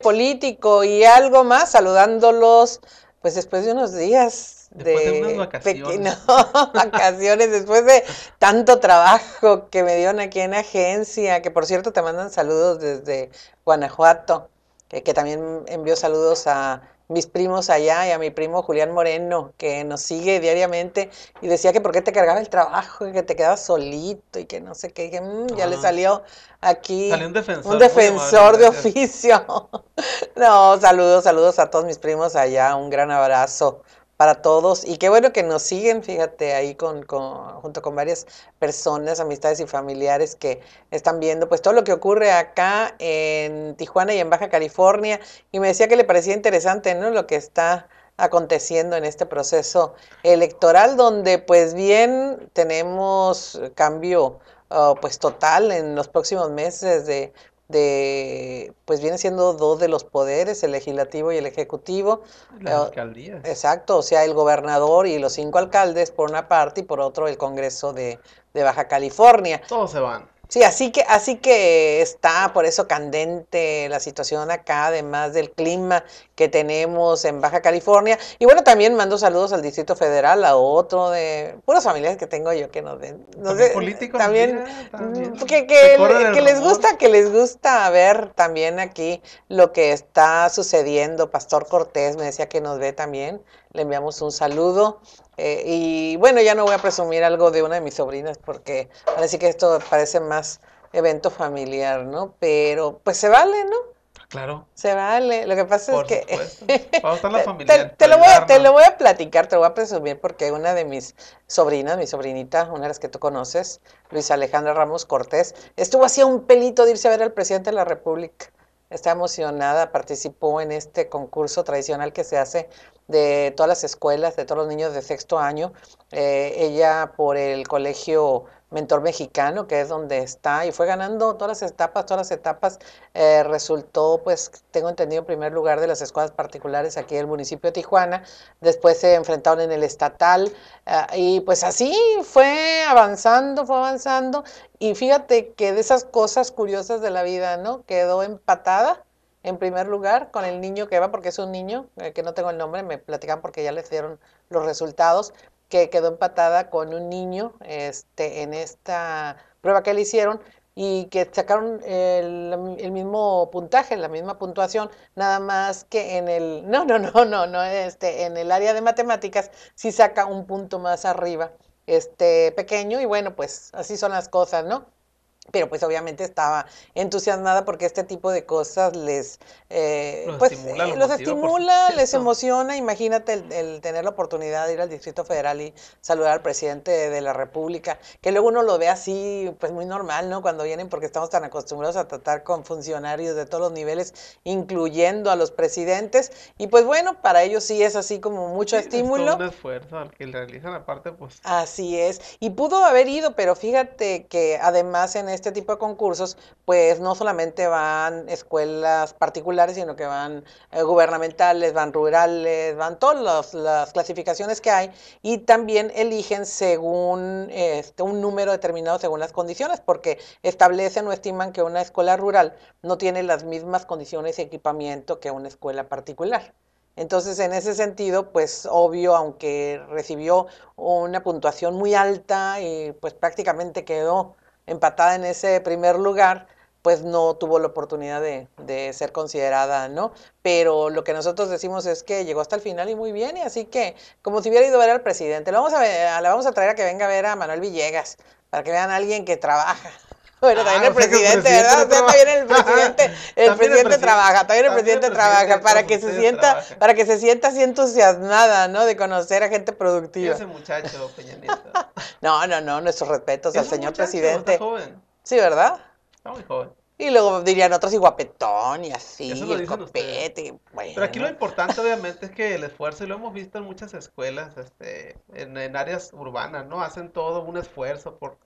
político y algo más, saludándolos pues después de unos días de, vacaciones. después de tanto trabajo que me dieron aquí en agencia, que por cierto te mandan saludos desde Guanajuato, que también envió saludos a mis primos allá y a mi primo Julián Moreno, que nos sigue diariamente, y decía que por qué te cargaba el trabajo y que te quedabas solito y que no sé qué. Y mm, ya le salió aquí un defensor, un defensor de oficio. no, saludos, saludos a todos mis primos allá, un gran abrazo para todos. Y qué bueno que nos siguen, fíjate, ahí con, con, junto con varias personas, amistades y familiares que están viendo pues todo lo que ocurre acá en Tijuana y en Baja California. Y me decía que le parecía interesante, ¿no? Lo que está aconteciendo en este proceso electoral donde pues bien tenemos cambio oh, pues total en los próximos meses de de, pues viene siendo dos de los poderes, el legislativo y el ejecutivo. la eh, alcaldía, Exacto, o sea, el gobernador y los cinco alcaldes por una parte y por otro el Congreso de, de Baja California. Todos se van. Sí, así que, así que está por eso candente la situación acá, además del clima que tenemos en Baja California. Y bueno, también mando saludos al Distrito Federal, a otro de Puros familiares que tengo yo que nos ven. No políticos también, que les gusta, que les gusta ver también aquí lo que está sucediendo. Pastor Cortés me decía que nos ve también le enviamos un saludo. Eh, y bueno, ya no voy a presumir algo de una de mis sobrinas porque parece que esto parece más evento familiar, ¿no? Pero pues se vale, ¿no? Claro. Se vale. Lo que pasa es que. Vamos a estar la familia. Te, lo voy, te, lo voy a, platicar, te lo voy a presumir, porque una de mis sobrinas, mi sobrinita, una de las que tú conoces, Luis Alejandra Ramos Cortés, estuvo así un pelito de irse a ver al presidente de la República. Está emocionada, participó en este concurso tradicional que se hace de todas las escuelas, de todos los niños de sexto año. Eh, ella por el colegio mentor mexicano, que es donde está, y fue ganando todas las etapas, todas las etapas, eh, resultó, pues, tengo entendido, en primer lugar de las escuelas particulares aquí del municipio de Tijuana, después se enfrentaron en el estatal, ah, y pues así fue avanzando, fue avanzando, y fíjate que de esas cosas curiosas de la vida, ¿no? Quedó empatada en primer lugar con el niño que va, porque es un niño, eh, que no tengo el nombre, me platican porque ya le dieron los resultados, que quedó empatada con un niño este, en esta prueba que le hicieron y que sacaron el, el, mismo puntaje, la misma puntuación, nada más que en el, no, no, no, no, no, este, en el área de matemáticas sí saca un punto más arriba, este, pequeño, y bueno, pues así son las cosas, ¿no? pero pues obviamente estaba entusiasmada porque este tipo de cosas les eh, los pues, estimula, eh, los, estimula les emociona imagínate el, tener la oportunidad de ir al distrito federal y saludar al presidente de la república que luego uno lo ve así pues muy normal no cuando vienen porque estamos tan acostumbrados a tratar con funcionarios de todos los niveles incluyendo a los presidentes y pues bueno para ellos sí es así como mucho estímulo es un esfuerzo que realizan aparte pues así es y pudo haber ido pero fíjate que además en este este tipo de concursos, pues no solamente van escuelas particulares, sino que van eh, gubernamentales, van rurales, van todas las, clasificaciones que hay y también eligen según este, un número determinado según las condiciones, porque establecen o estiman que una escuela rural no tiene las mismas condiciones y equipamiento que una escuela particular. Entonces, en ese sentido, pues obvio, aunque recibió una puntuación muy alta y pues prácticamente quedó empatada en ese primer lugar, pues no tuvo la oportunidad de, ser considerada, ¿no? Pero lo que nosotros decimos es que llegó hasta el final y muy bien, y así que como si hubiera ido a ver al presidente, lo vamos a, la vamos a traer a que venga a ver a Manuel Villegas, para que vean a alguien que trabaja. Bueno, también ah, el presidente, ¿verdad? también el presidente, el presidente trabaja, también el presidente trabaja para que se sienta, para que se sienta así entusiasmada, ¿no? De conocer a gente productiva. Ese muchacho, Peña no, no, no, nuestros respetos al señor presidente. Está joven. Sí, ¿verdad? Está muy joven. Y luego dirían otros y guapetón y así, y el copete. Pero aquí lo importante obviamente es que el esfuerzo, y lo hemos visto en muchas escuelas, este, en áreas urbanas, ¿no? Hacen todo un esfuerzo por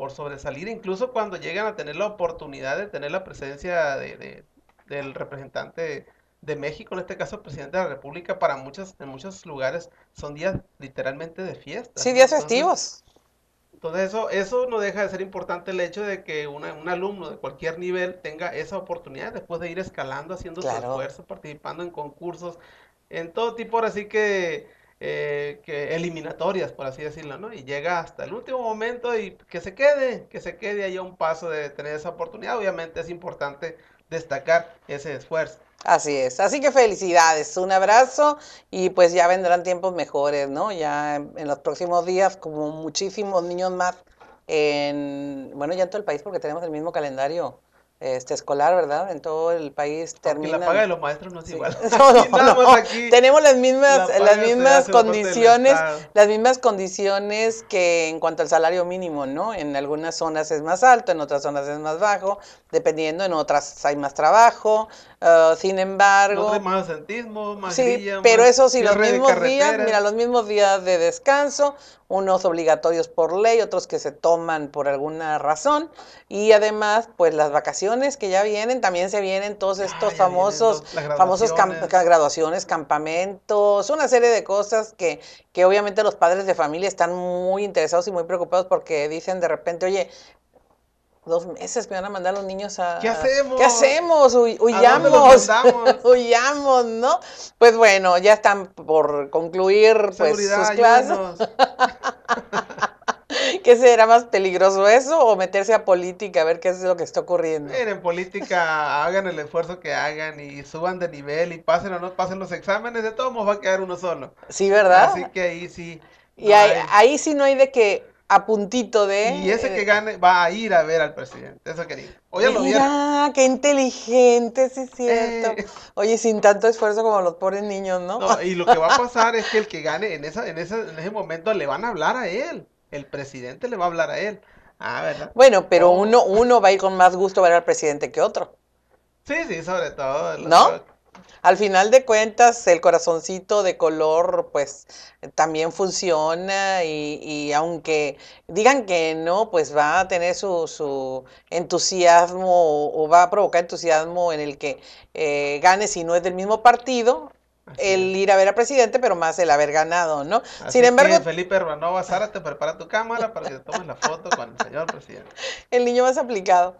por sobresalir, incluso cuando llegan a tener la oportunidad de tener la presencia de, del representante de México, en este caso el presidente de la República, para muchas, en muchos lugares son días literalmente de fiesta. Sí, días festivos. Entonces eso, eso no deja de ser importante el hecho de que un alumno de cualquier nivel tenga esa oportunidad después de ir escalando, haciendo su esfuerzo, participando en concursos, en todo tipo, ahora sí que eh, que eliminatorias, por así decirlo, ¿no? Y llega hasta el último momento y que se quede, que se quede ahí a un paso de tener esa oportunidad. Obviamente es importante destacar ese esfuerzo. Así es, así que felicidades, un abrazo y pues ya vendrán tiempos mejores, ¿no? Ya en, en los próximos días, como muchísimos niños más en, bueno, ya en todo el país porque tenemos el mismo calendario este, escolar, ¿verdad? En todo el país termina. la paga de los maestros no es igual. Tenemos las mismas, las mismas condiciones, las mismas condiciones que en cuanto al salario mínimo, ¿no? En algunas zonas es más alto, en otras zonas es más bajo, dependiendo, en otras hay más trabajo. Ah, sin embargo. más asentismo, más Sí, pero eso sí, los mismos días, mira, los mismos días de descanso, unos obligatorios por ley, otros que se toman por alguna razón, y además, pues las vacaciones que ya vienen, también se vienen todos ah, estos famosos, graduaciones. famosos graduaciones, campamentos, una serie de cosas que, obviamente los padres de familia están muy interesados y muy preocupados porque dicen de repente, oye, dos meses que van a mandar los niños a... ¿Qué hacemos? ¿Qué hacemos? huyamos. huyamos, ¿no? Pues bueno, ya están por concluir pues, sus clases. ¿Qué será más peligroso eso o meterse a política a ver qué es lo que está ocurriendo? Miren, política, hagan el esfuerzo que hagan y suban de nivel y pasen o no pasen los exámenes, de todos modos va a quedar uno solo. Sí, ¿verdad? Así que ahí sí. y ahí, sí no hay de que a puntito de. Y ese eh, que gane va a ir a ver al presidente. Eso quería. Oye, lo vieron. qué inteligente, sí es cierto. Eh. Oye, sin tanto esfuerzo como los pobres niños, ¿no? Y lo que va a pasar es que el que gane en en en ese momento le van a hablar a él el presidente le va a hablar a él. Ah, ¿verdad? Bueno, pero uno, uno va a ir con más gusto a ver al presidente que otro. Sí, sí, sobre todo. ¿No? Al final de cuentas, el corazoncito de color, pues, también funciona y, aunque digan que no, pues va a tener su, su entusiasmo o, va a provocar entusiasmo en el que eh, gane si no es del mismo partido, el ir a ver al presidente, pero más el haber ganado, ¿no? Sin embargo. Felipe Ruanova, Sara, te prepara tu cámara para que tomes la foto con el señor presidente. El niño más aplicado.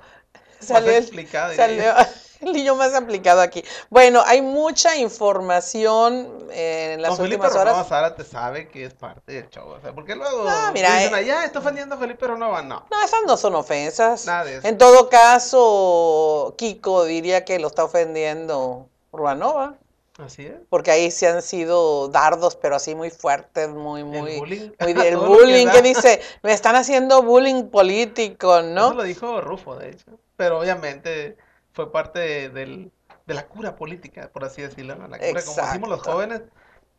Salió, el niño más aplicado aquí. Bueno, hay mucha información eh, en las últimas horas. Felipe Sara te sabe que es parte del show, o sea, porque luego no, ah, mira, eh. ya está ofendiendo a Felipe no. No, esas no son ofensas. En todo caso, Kiko diría que lo está ofendiendo Ruanova. Porque ahí se han sido dardos, pero así muy fuertes, muy, muy. El bullying. que, dice, me están haciendo bullying político, ¿no? Eso lo dijo Rufo, de hecho. Pero obviamente fue parte de la cura política, por así decirlo. La cura, como decimos los jóvenes,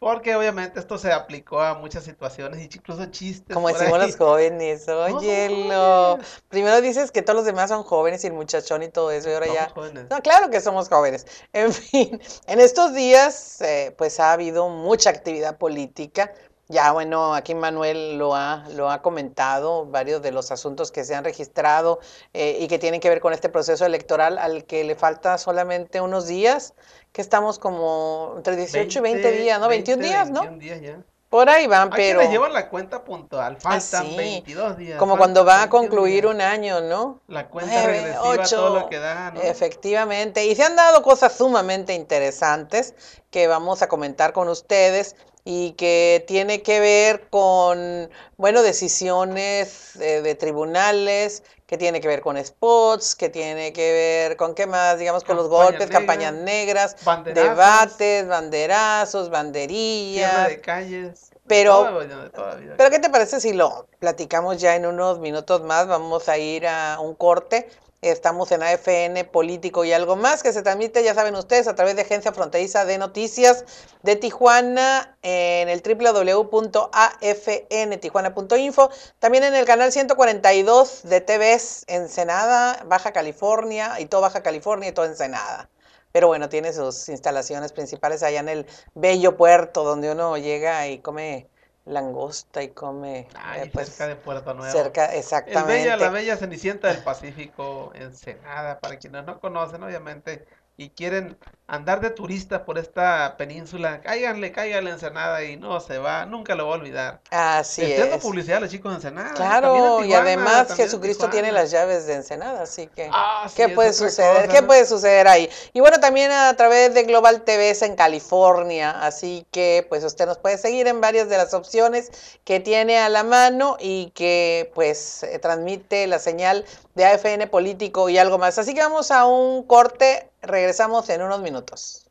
porque obviamente esto se aplicó a muchas situaciones, incluso chistes. Como decimos los jóvenes, óyelo. Primero dices que todos los demás son jóvenes y el muchachón y todo eso, y ahora ya. Jóvenes. No, claro que somos jóvenes. En fin, en estos días, eh, pues ha habido mucha actividad política. Ya, bueno, aquí Manuel lo ha, lo ha comentado, varios de los asuntos que se han registrado eh, y que tienen que ver con este proceso electoral al que le falta solamente unos días que estamos como entre 18 y 20 días, ¿no? 21 días, ¿no? 21 días ya. Por ahí van, pero. Que les llevan la cuenta puntual, ah, faltan 22 días. Como cuando va a concluir un año, ¿no? La cuenta 9, regresiva, 8. todo lo que da, ¿no? Efectivamente. Y se han dado cosas sumamente interesantes que vamos a comentar con ustedes y que tiene que ver con, bueno, decisiones eh, de tribunales, que tiene que ver con spots, que tiene que ver con qué más, digamos, con los golpes, campañas negras, debates, banderazos, banderillas. de calles. Pero, pero, ¿qué te parece si lo platicamos ya en unos minutos más? Vamos a ir a un corte Estamos en AFN Político y algo más que se transmite, ya saben ustedes, a través de Agencia Fronteriza de Noticias de Tijuana en el www.afntijuana.info, también en el canal 142 de TVS Ensenada, Baja California y todo Baja California y todo Ensenada. Pero bueno, tiene sus instalaciones principales allá en el bello puerto donde uno llega y come langosta y come eh, pues, cerca de Puerto Nuevo. Cerca, exactamente. bella, la bella Cenicienta del Pacífico, Ensenada, para quienes no conocen, obviamente y quieren andar de turista por esta península, cáiganle, cáiganle a Ensenada y no se va, nunca lo va a olvidar. Así es. publicidad a los chicos de Ensenada. Claro, y además Jesucristo tiene las llaves de Ensenada, así que ah, sí, ¿qué puede suceder? ¿Qué puede suceder ahí? Y bueno, también a través de Global TV es en California, así que pues usted nos puede seguir en varias de las opciones que tiene a la mano y que pues eh, transmite la señal de AFN político y algo más. Así que vamos a un corte Regresamos en unos minutos.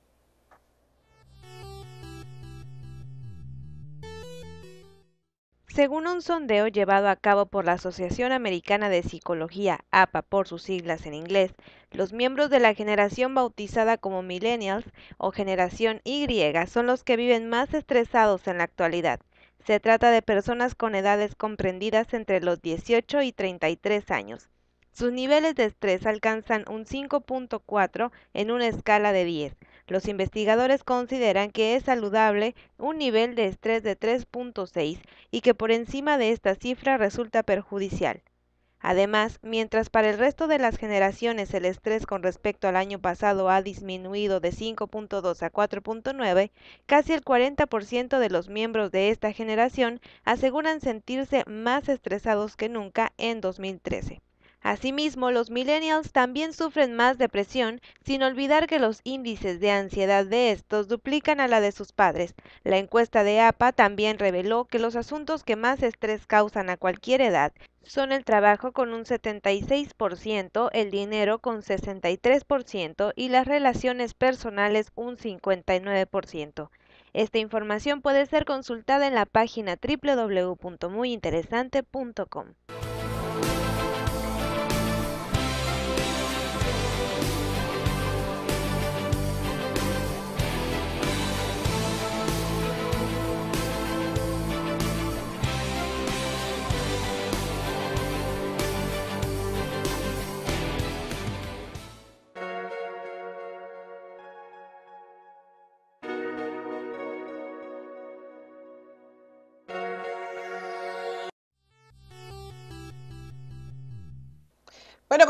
Según un sondeo llevado a cabo por la Asociación Americana de Psicología, APA por sus siglas en inglés, los miembros de la generación bautizada como millennials o generación Y son los que viven más estresados en la actualidad. Se trata de personas con edades comprendidas entre los 18 y 33 años. Sus niveles de estrés alcanzan un 5.4 en una escala de 10. Los investigadores consideran que es saludable un nivel de estrés de 3.6 y que por encima de esta cifra resulta perjudicial. Además, mientras para el resto de las generaciones el estrés con respecto al año pasado ha disminuido de 5.2 a 4.9, casi el 40% de los miembros de esta generación aseguran sentirse más estresados que nunca en 2013. Asimismo, los millennials también sufren más depresión, sin olvidar que los índices de ansiedad de estos duplican a la de sus padres. La encuesta de APA también reveló que los asuntos que más estrés causan a cualquier edad son el trabajo con un 76%, el dinero con 63% y las relaciones personales un 59%. Esta información puede ser consultada en la página www.muyinteresante.com.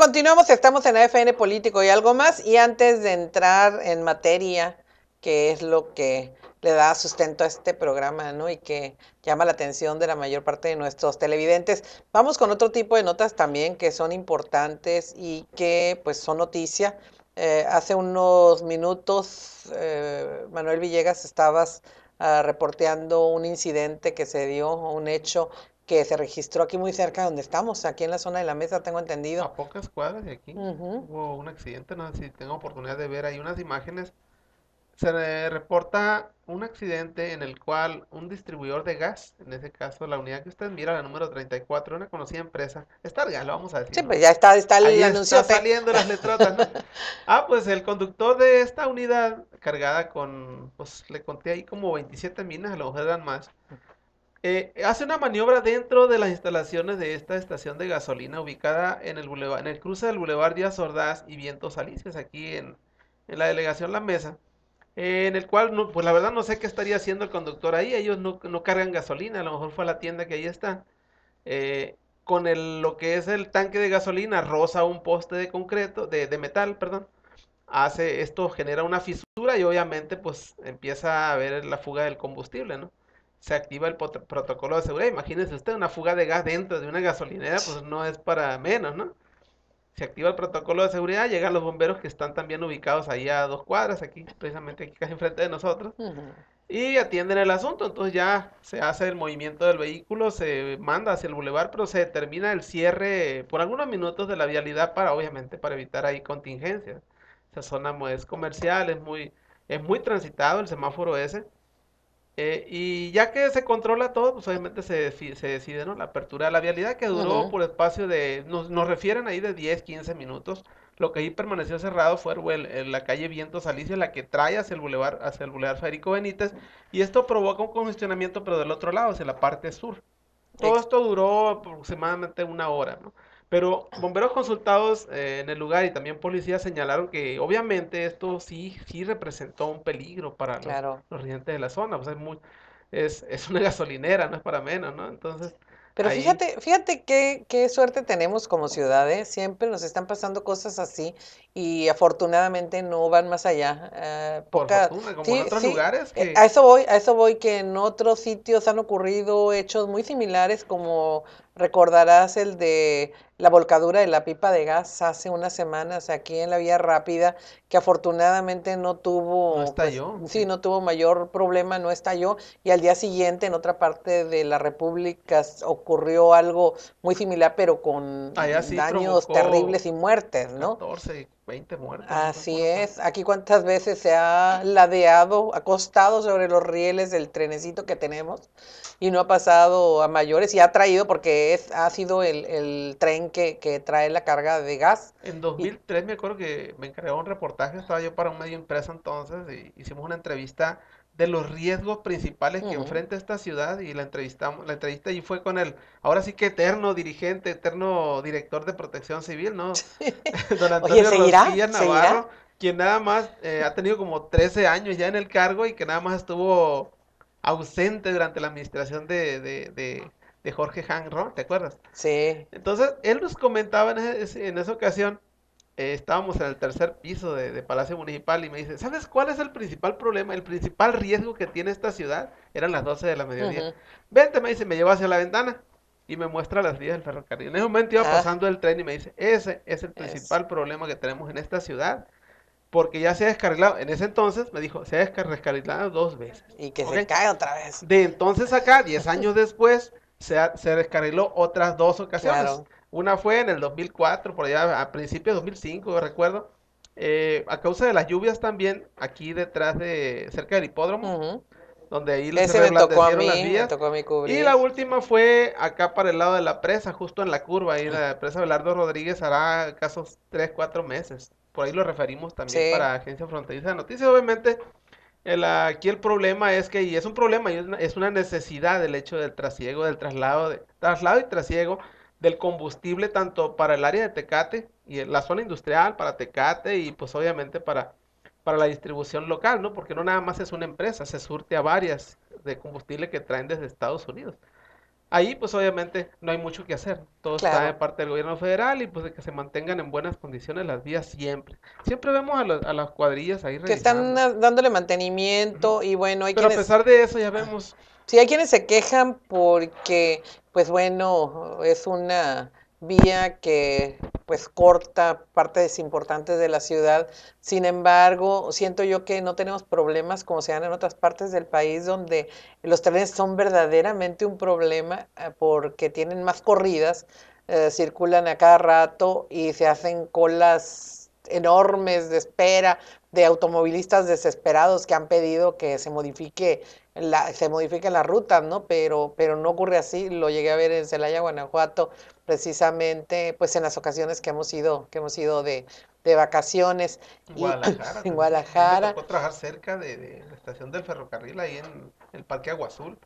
continuamos, estamos en AFN Político y algo más. Y antes de entrar en materia, que es lo que le da sustento a este programa, ¿no? Y que llama la atención de la mayor parte de nuestros televidentes. Vamos con otro tipo de notas también que son importantes y que pues son noticia. Eh, hace unos minutos, eh, Manuel Villegas, estabas ah, reporteando un incidente que se dio, un hecho que se registró aquí muy cerca donde estamos, aquí en la zona de la mesa, tengo entendido. A pocas cuadras de aquí hubo un accidente, no sé si tengo oportunidad de ver ahí unas imágenes. Se reporta un accidente en el cual un distribuidor de gas, en ese caso la unidad que usted mira, la número 34, una conocida empresa, gas lo vamos a decir. Sí, pues ya está, está el anuncio. Está saliendo las Ah, pues el conductor de esta unidad cargada con, pues le conté ahí como 27 minas, a lo mejor eran más. Eh, hace una maniobra dentro de las instalaciones de esta estación de gasolina ubicada en el, en el cruce del Boulevard Díaz Ordaz y Vientos Alices, aquí en, la delegación La Mesa, eh, en el cual, no, pues la verdad no sé qué estaría haciendo el conductor ahí, ellos no, no cargan gasolina, a lo mejor fue a la tienda que ahí está. Eh, con el, lo que es el tanque de gasolina, roza un poste de concreto, de, de metal, perdón, hace, esto genera una fisura y obviamente pues empieza a haber la fuga del combustible, ¿no? se activa el protocolo de seguridad. Imagínense usted una fuga de gas dentro de una gasolinera, pues no es para menos, ¿no? Se activa el protocolo de seguridad, llegan los bomberos que están también ubicados ahí a dos cuadras, aquí, precisamente aquí casi enfrente de nosotros, y atienden el asunto. Entonces ya se hace el movimiento del vehículo, se manda hacia el bulevar, pero se determina el cierre por algunos minutos de la vialidad para, obviamente, para evitar ahí contingencias. Esa zona es comercial, es muy, es muy transitado el semáforo ese eh, y ya que se controla todo, pues obviamente se, decide ¿no? la apertura de la vialidad que duró por espacio de, nos, refieren ahí de 10, 15 minutos. Lo que ahí permaneció cerrado fue eh, la calle Vientos Alicia, la que trae hacia el bulevar, hacia el Federico Benítez, y esto provoca un congestionamiento, pero del otro lado, hacia la parte sur. Todo esto duró aproximadamente una hora, ¿no? Pero bomberos consultados eh, en el lugar y también policías señalaron que obviamente esto sí, sí representó un peligro para los, residentes de la zona. Pues es, es, una gasolinera, no es para menos, ¿no? Entonces... Pero fíjate, fíjate qué, suerte tenemos como ciudades, siempre nos están pasando cosas así y afortunadamente no van más allá. Eh, Por fortuna, como en otros lugares. Eh, a eso voy, a eso voy, que en otros sitios han ocurrido hechos muy similares como Recordarás el de la volcadura de la pipa de gas hace unas semanas aquí en la vía rápida, que afortunadamente no tuvo... Pues, sí, no tuvo mayor problema, no estalló. Y al día siguiente en otra parte de la República ocurrió algo muy similar, pero con ah, daños terribles y muertes, ¿no? 14, 20 muertes. Así es. Aquí cuántas veces se ha ladeado, acostado sobre los rieles del trenecito que tenemos y no ha pasado a mayores y ha traído, porque ha sido el, tren que, trae la carga de gas. En 2003 me acuerdo que me encargó un reportaje, estaba yo para un medio impreso entonces, y hicimos una entrevista de los riesgos principales que enfrenta esta ciudad y la entrevistamos, la entrevista y fue con el, ahora sí que eterno dirigente, eterno director de Protección Civil, ¿no? Don Antonio Rosilla Navarro, quien nada más eh, ha tenido como 13 años ya en el cargo y que nada más estuvo ausente durante la administración de, de, Jorge Han ¿te acuerdas? Sí. Entonces, él nos comentaba en, en esa ocasión, eh, estábamos en el tercer piso de, Palacio Municipal y me dice, ¿sabes cuál es el principal problema, el principal riesgo que tiene esta ciudad? Eran las 12 de la mediodía. Vente, me dice, me lleva hacia la ventana y me muestra las vías del ferrocarril. En ese momento iba ah. pasando el tren y me dice, ese es el principal problema que tenemos en esta ciudad porque ya se ha descarrilado. En ese entonces me dijo, se ha descarrilado dos veces. Y que se cae otra vez. De entonces acá, diez años después, se, ha, se, descarriló otras dos ocasiones. Una fue en el 2004, por allá a principios de 2005, recuerdo. Eh, a causa de las lluvias también, aquí detrás de, cerca del hipódromo, donde ahí les me tocó a mí, Me tocó a Y la última fue acá para el lado de la presa, justo en la curva, ahí la presa Belardo Rodríguez hará casos tres, cuatro meses por ahí lo referimos también para Agencia Fronteriza de Noticias. Obviamente, el, aquí el problema es que, y es un problema, y es, una, necesidad el hecho del trasiego, del traslado, de, traslado y trasiego del combustible tanto para el área de Tecate y la zona industrial, para Tecate y pues obviamente para, para la distribución local, ¿no? Porque no nada más es una empresa, se surte a varias de combustible que traen desde Estados Unidos. Ahí pues obviamente no hay mucho que hacer, todo está de parte del gobierno federal y pues de que se mantengan en buenas condiciones las vías siempre. Siempre vemos a, las cuadrillas ahí. Que están dándole mantenimiento y bueno, hay Pero a pesar de eso ya vemos... Sí, hay quienes se quejan porque pues bueno, es una vía que pues corta partes importantes de la ciudad. Sin embargo, siento yo que no tenemos problemas como se dan en otras partes del país donde los trenes son verdaderamente un problema eh, porque tienen más corridas, eh, circulan a cada rato y se hacen colas enormes de espera de automovilistas desesperados que han pedido que se modifique la, se modifiquen las rutas, ¿no? Pero, pero no ocurre así, lo llegué a ver en Celaya, Guanajuato, precisamente pues en las ocasiones que hemos ido, que hemos ido de de vacaciones Guadalajara, en Guadalajara. trabajar cerca de, la estación del ferrocarril, ahí en el Parque Agua Azul.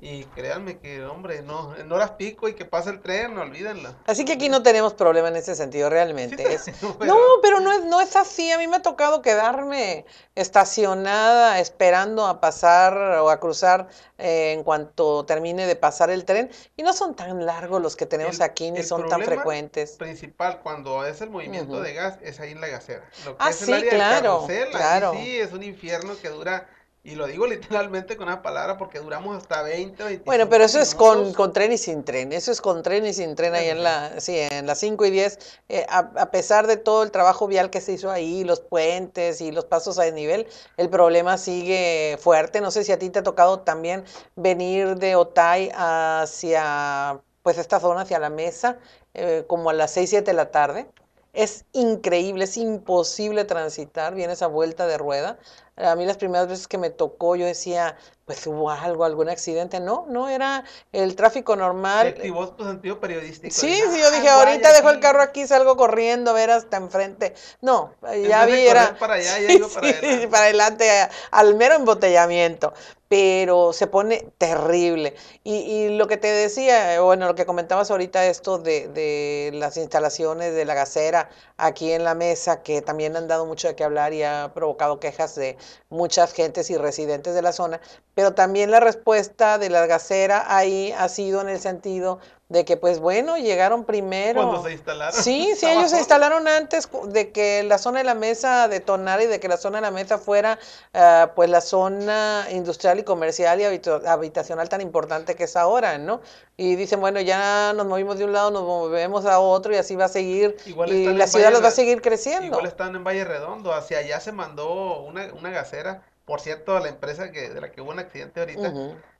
Y créanme que, hombre, no, en horas pico y que pasa el tren, no olvídenlo. Así que aquí no tenemos problema en ese sentido, realmente. No, pero no es, no es así. A mí me ha tocado quedarme estacionada esperando a pasar o a cruzar eh, en cuanto termine de pasar el tren. Y no son tan largos los que tenemos aquí, ni son tan frecuentes. principal cuando es el movimiento de gas es es ahí en la gacera. ah, sí, claro, de claro. sí es un infierno que dura y lo digo literalmente con una palabra porque duramos hasta 20, Bueno, pero eso es con, con, tren y sin tren. Eso es con tren y sin tren ahí en la, sí, en las 5 y 10. Eh, a, a, pesar de todo el trabajo vial que se hizo ahí, los puentes y los pasos a desnivel, el problema sigue fuerte. No sé si a ti te ha tocado también venir de Otay hacia, pues, esta zona, hacia la mesa, eh, como a las 6, 7 de la tarde. Es increíble, es imposible transitar, viene esa vuelta de rueda. A mí las primeras veces que me tocó, yo decía, pues hubo algo, algún accidente. No, no era el tráfico normal. ...y vos sentido periodístico. Sí, sí, yo ah, dije, ahorita dejo el carro aquí, salgo corriendo, ver hasta enfrente. No, ya vi, era. Para allá, adelante. para adelante, al mero embotellamiento. Pero se pone terrible. Y, y, lo que te decía, bueno, lo que comentabas ahorita, esto de, de las instalaciones de la gasera aquí en la mesa, que también han dado mucho de qué hablar y ha provocado quejas de muchas gentes y residentes de la zona pero también la respuesta de la gacera ahí ha sido en el sentido de que pues bueno, llegaron primero. Cuando se instalaron. Sí, sí, ellos se instalaron antes de que la zona de la mesa detonara y de que la zona de la mesa fuera ah, pues la zona industrial y comercial y habitacional tan importante que es ahora, ¿no? Y dicen, bueno, ya nos movimos de un lado, nos movemos a otro y así va a seguir. Igual y la ciudad va a seguir creciendo. Igual están en Valle Redondo, hacia allá se mandó una, una gacera por cierto, la empresa que, de la que hubo un accidente ahorita.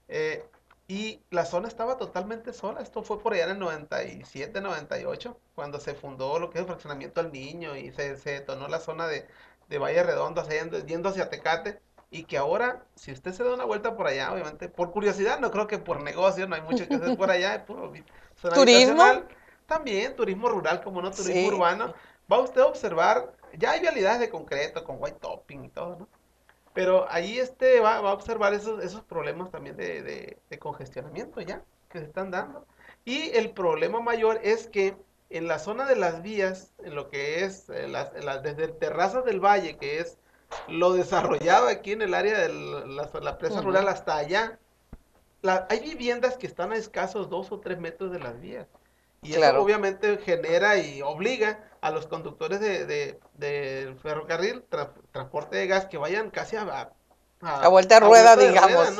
Eh, y la zona estaba totalmente sola. Esto fue por allá en el 97, 98, cuando se fundó lo que es el fraccionamiento al niño y se, se detonó la zona de, de Valle Redondo, yendo, yendo hacia Tecate. Y que ahora, si usted se da una vuelta por allá, obviamente, por curiosidad, no creo que por negocio, no hay mucho que hacer por allá, puro turismo. También, turismo rural, como no, turismo urbano. Va usted a observar, ya hay vialidades de concreto, con white topping y todo, ¿no? Pero ahí este va, va a observar esos, problemas también de, congestionamiento ya que se están dando. Y el problema mayor es que en la zona de las vías, en lo que es eh, las, desde Terrazas del Valle, que es lo desarrollado aquí en el área de la, presa rural hasta allá, hay viviendas que están a escasos dos o tres metros de las vías. Y eso obviamente genera y obliga a los conductores de, ferrocarril, transporte de gas, que vayan casi a... A, vuelta a rueda, digamos.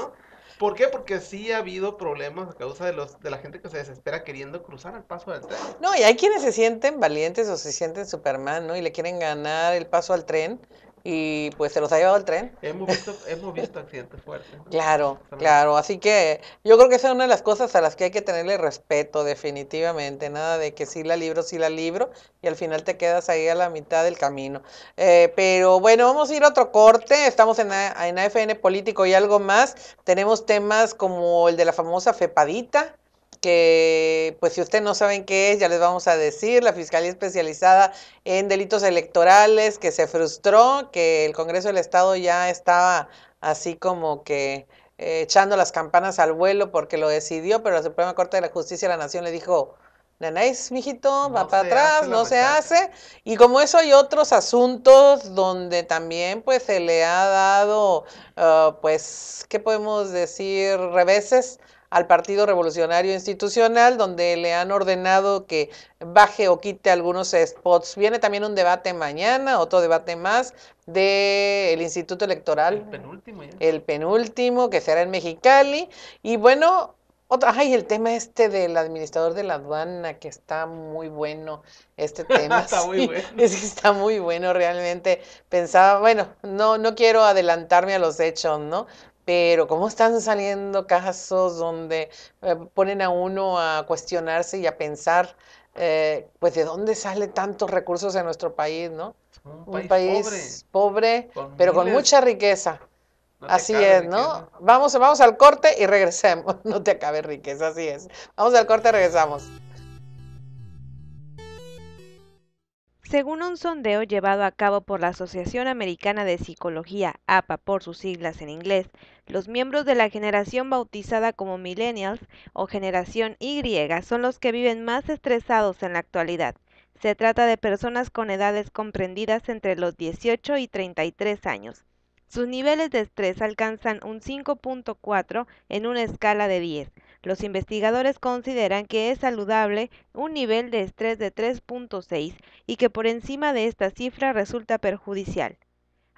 ¿Por qué? Porque sí ha habido problemas a causa de, los, de la gente que se desespera queriendo cruzar el paso del tren. No, y hay quienes se sienten valientes o se sienten Superman, ¿no? Y le quieren ganar el paso al tren y pues se los ha llevado el tren. Hemos visto, hemos visto accidentes fuertes. Claro, claro. Así que yo creo que esa es una de las cosas a las que hay que tenerle respeto definitivamente. Nada de que Si la libro, si la libro y al final te quedas ahí a la mitad del camino. Eh, pero bueno, vamos a ir a otro corte. Estamos en, en AFN Político y algo más. Tenemos temas como el de la famosa FEPADita que pues si ustedes no saben qué es, ya les vamos a decir, la Fiscalía Especializada en Delitos Electorales, que se frustró, que el Congreso del Estado ya estaba así como que eh, echando las campanas al vuelo porque lo decidió, pero la Suprema Corte de la Justicia de la Nación le dijo, nanáis, mijito, va para atrás, no se hace. Y como eso hay otros asuntos donde también pues se le ha dado, ah, pues, ¿qué podemos decir? Reveses al Partido Revolucionario Institucional, donde le han ordenado que baje o quite algunos spots. Viene también un debate mañana, otro debate más del Instituto Electoral. El penúltimo. Ya. El penúltimo, que será en Mexicali. Y bueno, otra, ay, el tema este del administrador de la aduana, que está muy bueno este tema. está muy bueno. está muy bueno realmente. Pensaba, bueno, no, no quiero adelantarme a los hechos, ¿no? pero cómo están saliendo casos donde eh, ponen a uno a cuestionarse y a pensar, eh, pues de dónde salen tantos recursos en nuestro país, ¿no? Ah, un, país, pobre, pero con mucha riqueza. así es, ¿no? Vamos, vamos al corte y regresemos. No te acabe riqueza, así es. Vamos al corte y regresamos. Según un sondeo llevado a cabo por la Asociación Americana de Psicología, APA por sus siglas en inglés, los miembros de la generación bautizada como millennials o generación Y son los que viven más estresados en la actualidad. Se trata de personas con edades comprendidas entre los 18 y 33 años. Sus niveles de estrés alcanzan un 5.4 en una escala de 10. Los investigadores consideran que es saludable un nivel de estrés de 3.6 y que por encima de esta cifra resulta perjudicial.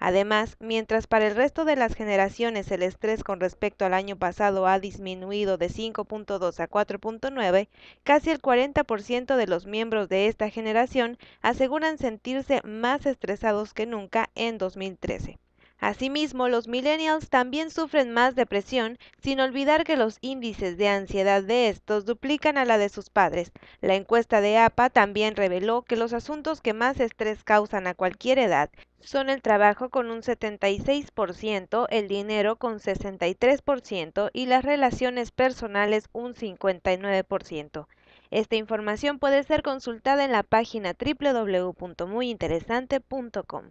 Además, mientras para el resto de las generaciones el estrés con respecto al año pasado ha disminuido de 5.2 a 4.9, casi el 40% de los miembros de esta generación aseguran sentirse más estresados que nunca en 2013. Asimismo, los millennials también sufren más depresión, sin olvidar que los índices de ansiedad de estos duplican a la de sus padres. La encuesta de APA también reveló que los asuntos que más estrés causan a cualquier edad son el trabajo con un 76%, el dinero con 63% y las relaciones personales un 59%. Esta información puede ser consultada en la página www.muyinteresante.com.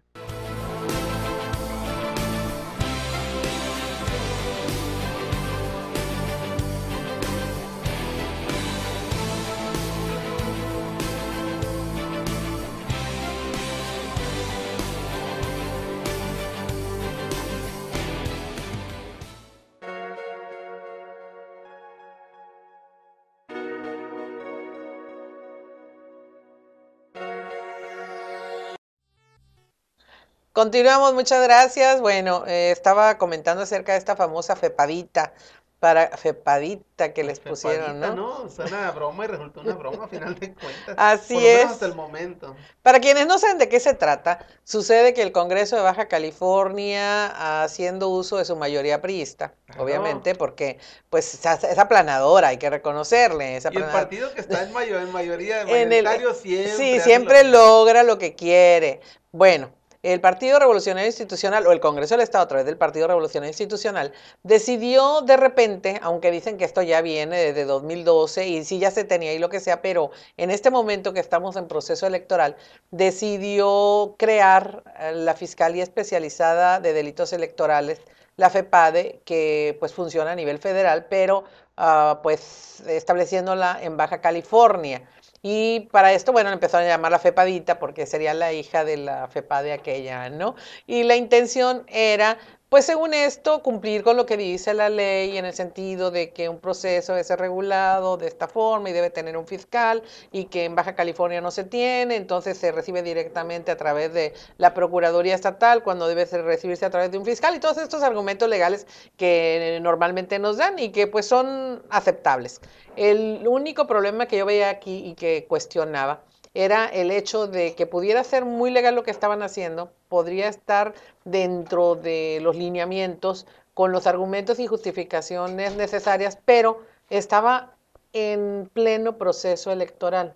Continuamos, muchas gracias. Bueno, eh, estaba comentando acerca de esta famosa fepadita, para fepadita que les pusieron, ¿no? No, suena a broma y resultó una broma al final de cuentas. Así por es. Hasta el momento. Para quienes no saben de qué se trata, sucede que el Congreso de Baja California, haciendo uso de su mayoría priista, obviamente, porque pues es aplanadora, hay que reconocerle. y el partido que está en, mayor, en mayoría, en el, siempre. Sí, siempre logra lo que quiere. Bueno, el Partido Revolucionario Institucional o el Congreso del Estado a través del Partido Revolucionario Institucional decidió de repente, aunque dicen que esto ya viene desde 2012 y sí ya se tenía y lo que sea, pero en este momento que estamos en proceso electoral, decidió crear eh, la Fiscalía Especializada de Delitos Electorales, la FEPADE, que pues funciona a nivel federal, pero ah, pues estableciéndola en Baja California. Y para esto, bueno, le empezaron a llamar la Fepadita porque sería la hija de la Fepa de aquella, ¿no? Y la intención era pues según esto, cumplir con lo que dice la ley en el sentido de que un proceso debe ser regulado de esta forma y debe tener un fiscal y que en Baja California no se tiene, entonces se recibe directamente a través de la Procuraduría Estatal cuando debe ser, recibirse a través de un fiscal y todos estos argumentos legales que normalmente nos dan y que pues son aceptables. El único problema que yo veía aquí y que cuestionaba era el hecho de que pudiera ser muy legal lo que estaban haciendo, podría estar dentro de los lineamientos con los argumentos y justificaciones necesarias, pero estaba en pleno proceso electoral.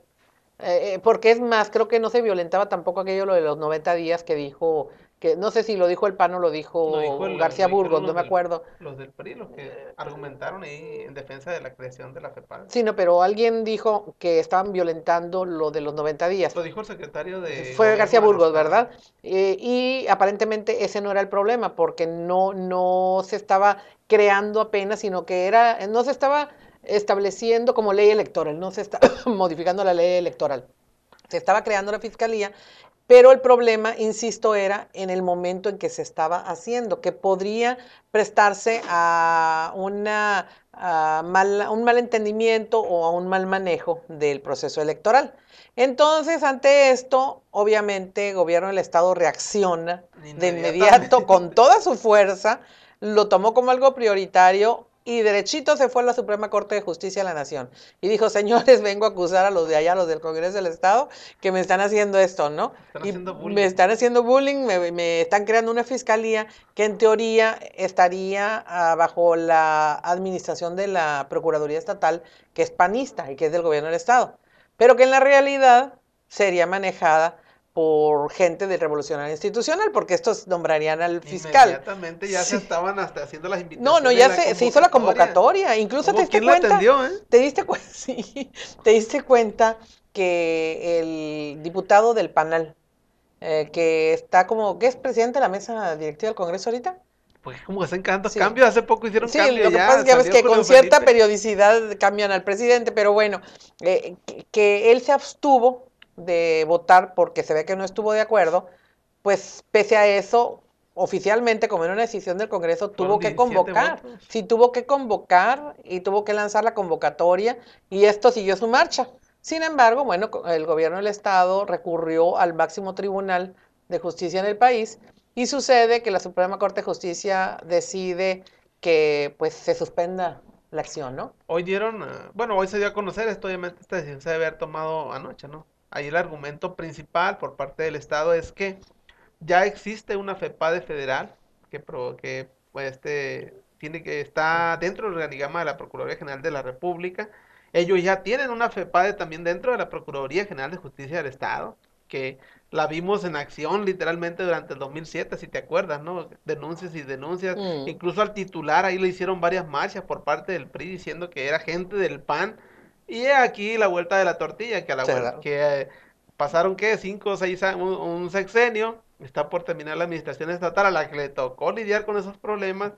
Eh, eh, porque es más, creo que no se violentaba tampoco aquello lo de los 90 días que dijo que no sé si lo dijo el PAN o lo dijo, García Burgos, no me acuerdo. los del PRI, los que argumentaron ahí en defensa de la creación de la FEPAL. Sí, no, pero alguien dijo que estaban violentando lo de los 90 días. Lo dijo el secretario de... Fue García Burgos, ¿verdad? Eh, y aparentemente ese no era el problema, porque no, no se estaba creando apenas, sino que era, no se estaba estableciendo como ley electoral, no se está modificando la ley electoral se estaba creando la fiscalía pero el problema, insisto, era en el momento en que se estaba haciendo, que podría prestarse a, una, un mal entendimiento o a un mal manejo del proceso electoral. Entonces, ante esto, obviamente, el gobierno del Estado reacciona de inmediato con toda su fuerza, lo tomó como algo prioritario, y derechito se fue a la Suprema Corte de Justicia de la Nación y dijo, señores, vengo a acusar a los de allá, los del Congreso del Estado, que me están haciendo esto, ¿no? Están y me están haciendo bullying, me, están creando una fiscalía que en teoría estaría ah, bajo la administración de la Procuraduría Estatal, que es panista y que es del gobierno del Estado, pero que en la realidad sería manejada por gente del Revolucionario Institucional, porque estos nombrarían al fiscal. Inmediatamente ya se estaban hasta haciendo las invitaciones. No, no, ya se, hizo la convocatoria. Incluso te diste cuenta. Atendió, eh? Te diste cuenta, sí, te diste cuenta que el diputado del panel, eh, que está como, ¿qué es presidente de la mesa directiva del Congreso ahorita? Pues como hacen tantos cambios, hace poco hicieron sí, Lo que pasa es que, ves que con cierta periodicidad cambian al presidente, pero bueno, eh, que él se abstuvo de votar porque se ve que no estuvo de acuerdo, pues pese a eso, oficialmente, como era una decisión del Congreso, tuvo que convocar. Sí, tuvo que convocar y tuvo que lanzar la convocatoria y esto siguió su marcha. Sin embargo, bueno, el gobierno del Estado recurrió al máximo tribunal de justicia en el país y sucede que la Suprema Corte de Justicia decide que pues se suspenda la acción, ¿no? Hoy dieron, ah, bueno, hoy se dio a conocer esto, obviamente esta decisión se debe haber tomado anoche, ¿no? Ahí el argumento principal por parte del Estado es que ya existe una FEPADE federal que, que pues, este, tiene que está dentro del organigrama de la Procuraduría General de la República. Ellos ya tienen una FEPADE también dentro de la Procuraduría General de Justicia del Estado, que la vimos en acción literalmente durante el 2007, si te acuerdas, ¿no? Denuncias y denuncias. Mm. Incluso al titular ahí le hicieron varias marchas por parte del PRI diciendo que era gente del PAN y aquí la vuelta de la tortilla, que la que eh, pasaron que cinco o seis años, un, sexenio, está por terminar la administración estatal a la que le tocó lidiar con esos problemas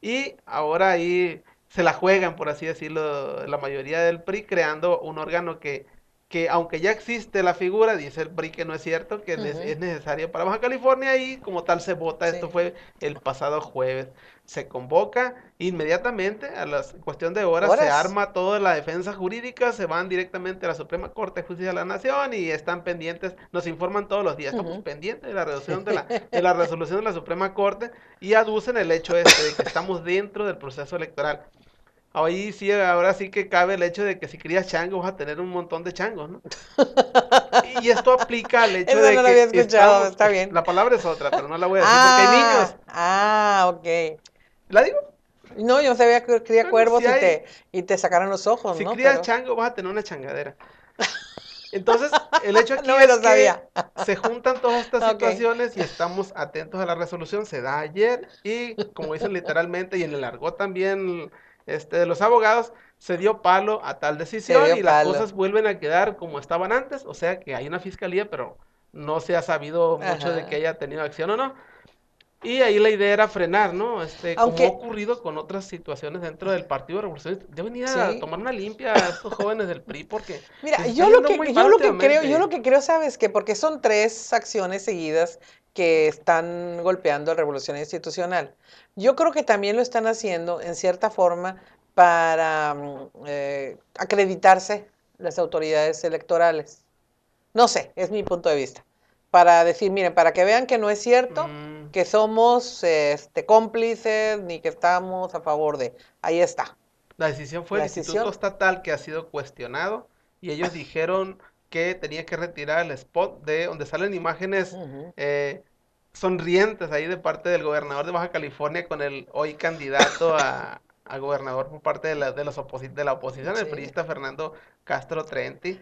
y ahora ahí se la juegan, por así decirlo, la mayoría del PRI creando un órgano que que aunque ya existe la figura, dice el PRI que no es cierto, que es necesario para Baja California y como tal se vota, esto fue el pasado jueves. Se convoca inmediatamente, a la cuestión de horas, se arma toda la defensa jurídica, se van directamente a la Suprema Corte de Justicia de la Nación y están pendientes, nos informan todos los días, estamos pendientes de la, resolución de, la, de la resolución de la Suprema Corte y aducen el hecho este de que estamos dentro del proceso electoral. Ahí sí, ahora sí que cabe el hecho de que si crías chango vas a tener un montón de changos, ¿no? y esto aplica al hecho de no que... lo había escuchado, está bien. La palabra es otra, pero no la voy a decir ah, porque hay niños. Ah, ok. ¿La digo? No, yo sabía que cría cuervos y, te, y te sacaron los ojos, si ¿no? Si crías chango vas a tener una changadera. Entonces, el hecho aquí no que se juntan todas estas situaciones y estamos atentos a la resolución. Se da ayer y, como dicen literalmente, y en el argot también este, de los abogados, se dio palo a tal decisión y las cosas vuelven a quedar como estaban antes, o sea que hay una fiscalía, pero no se ha sabido mucho de que haya tenido acción o no. Y ahí la idea era frenar, ¿no? Este, como ha ocurrido con otras situaciones dentro del Partido Revolucionario, deben ir a tomar una limpia a estos jóvenes del PRI porque Mira, yo lo que creo, yo lo que creo, sabes que porque son tres acciones seguidas que están golpeando la revolución institucional. Yo creo que también lo están haciendo en cierta forma para mm, eh, acreditarse las autoridades electorales. No sé, es mi punto de vista. Para decir, miren, para que vean que no es cierto, mm. que somos este, cómplices ni que estamos a favor de. Ahí está. La decisión fue el Instituto Estatal que ha sido cuestionado y ellos dijeron que tenía que retirar el spot de donde salen imágenes eh, sonrientes ahí de parte del gobernador de Baja California con el hoy candidato a, gobernador por parte de la, de, de la oposición, el periodista Fernando Castro Trenti.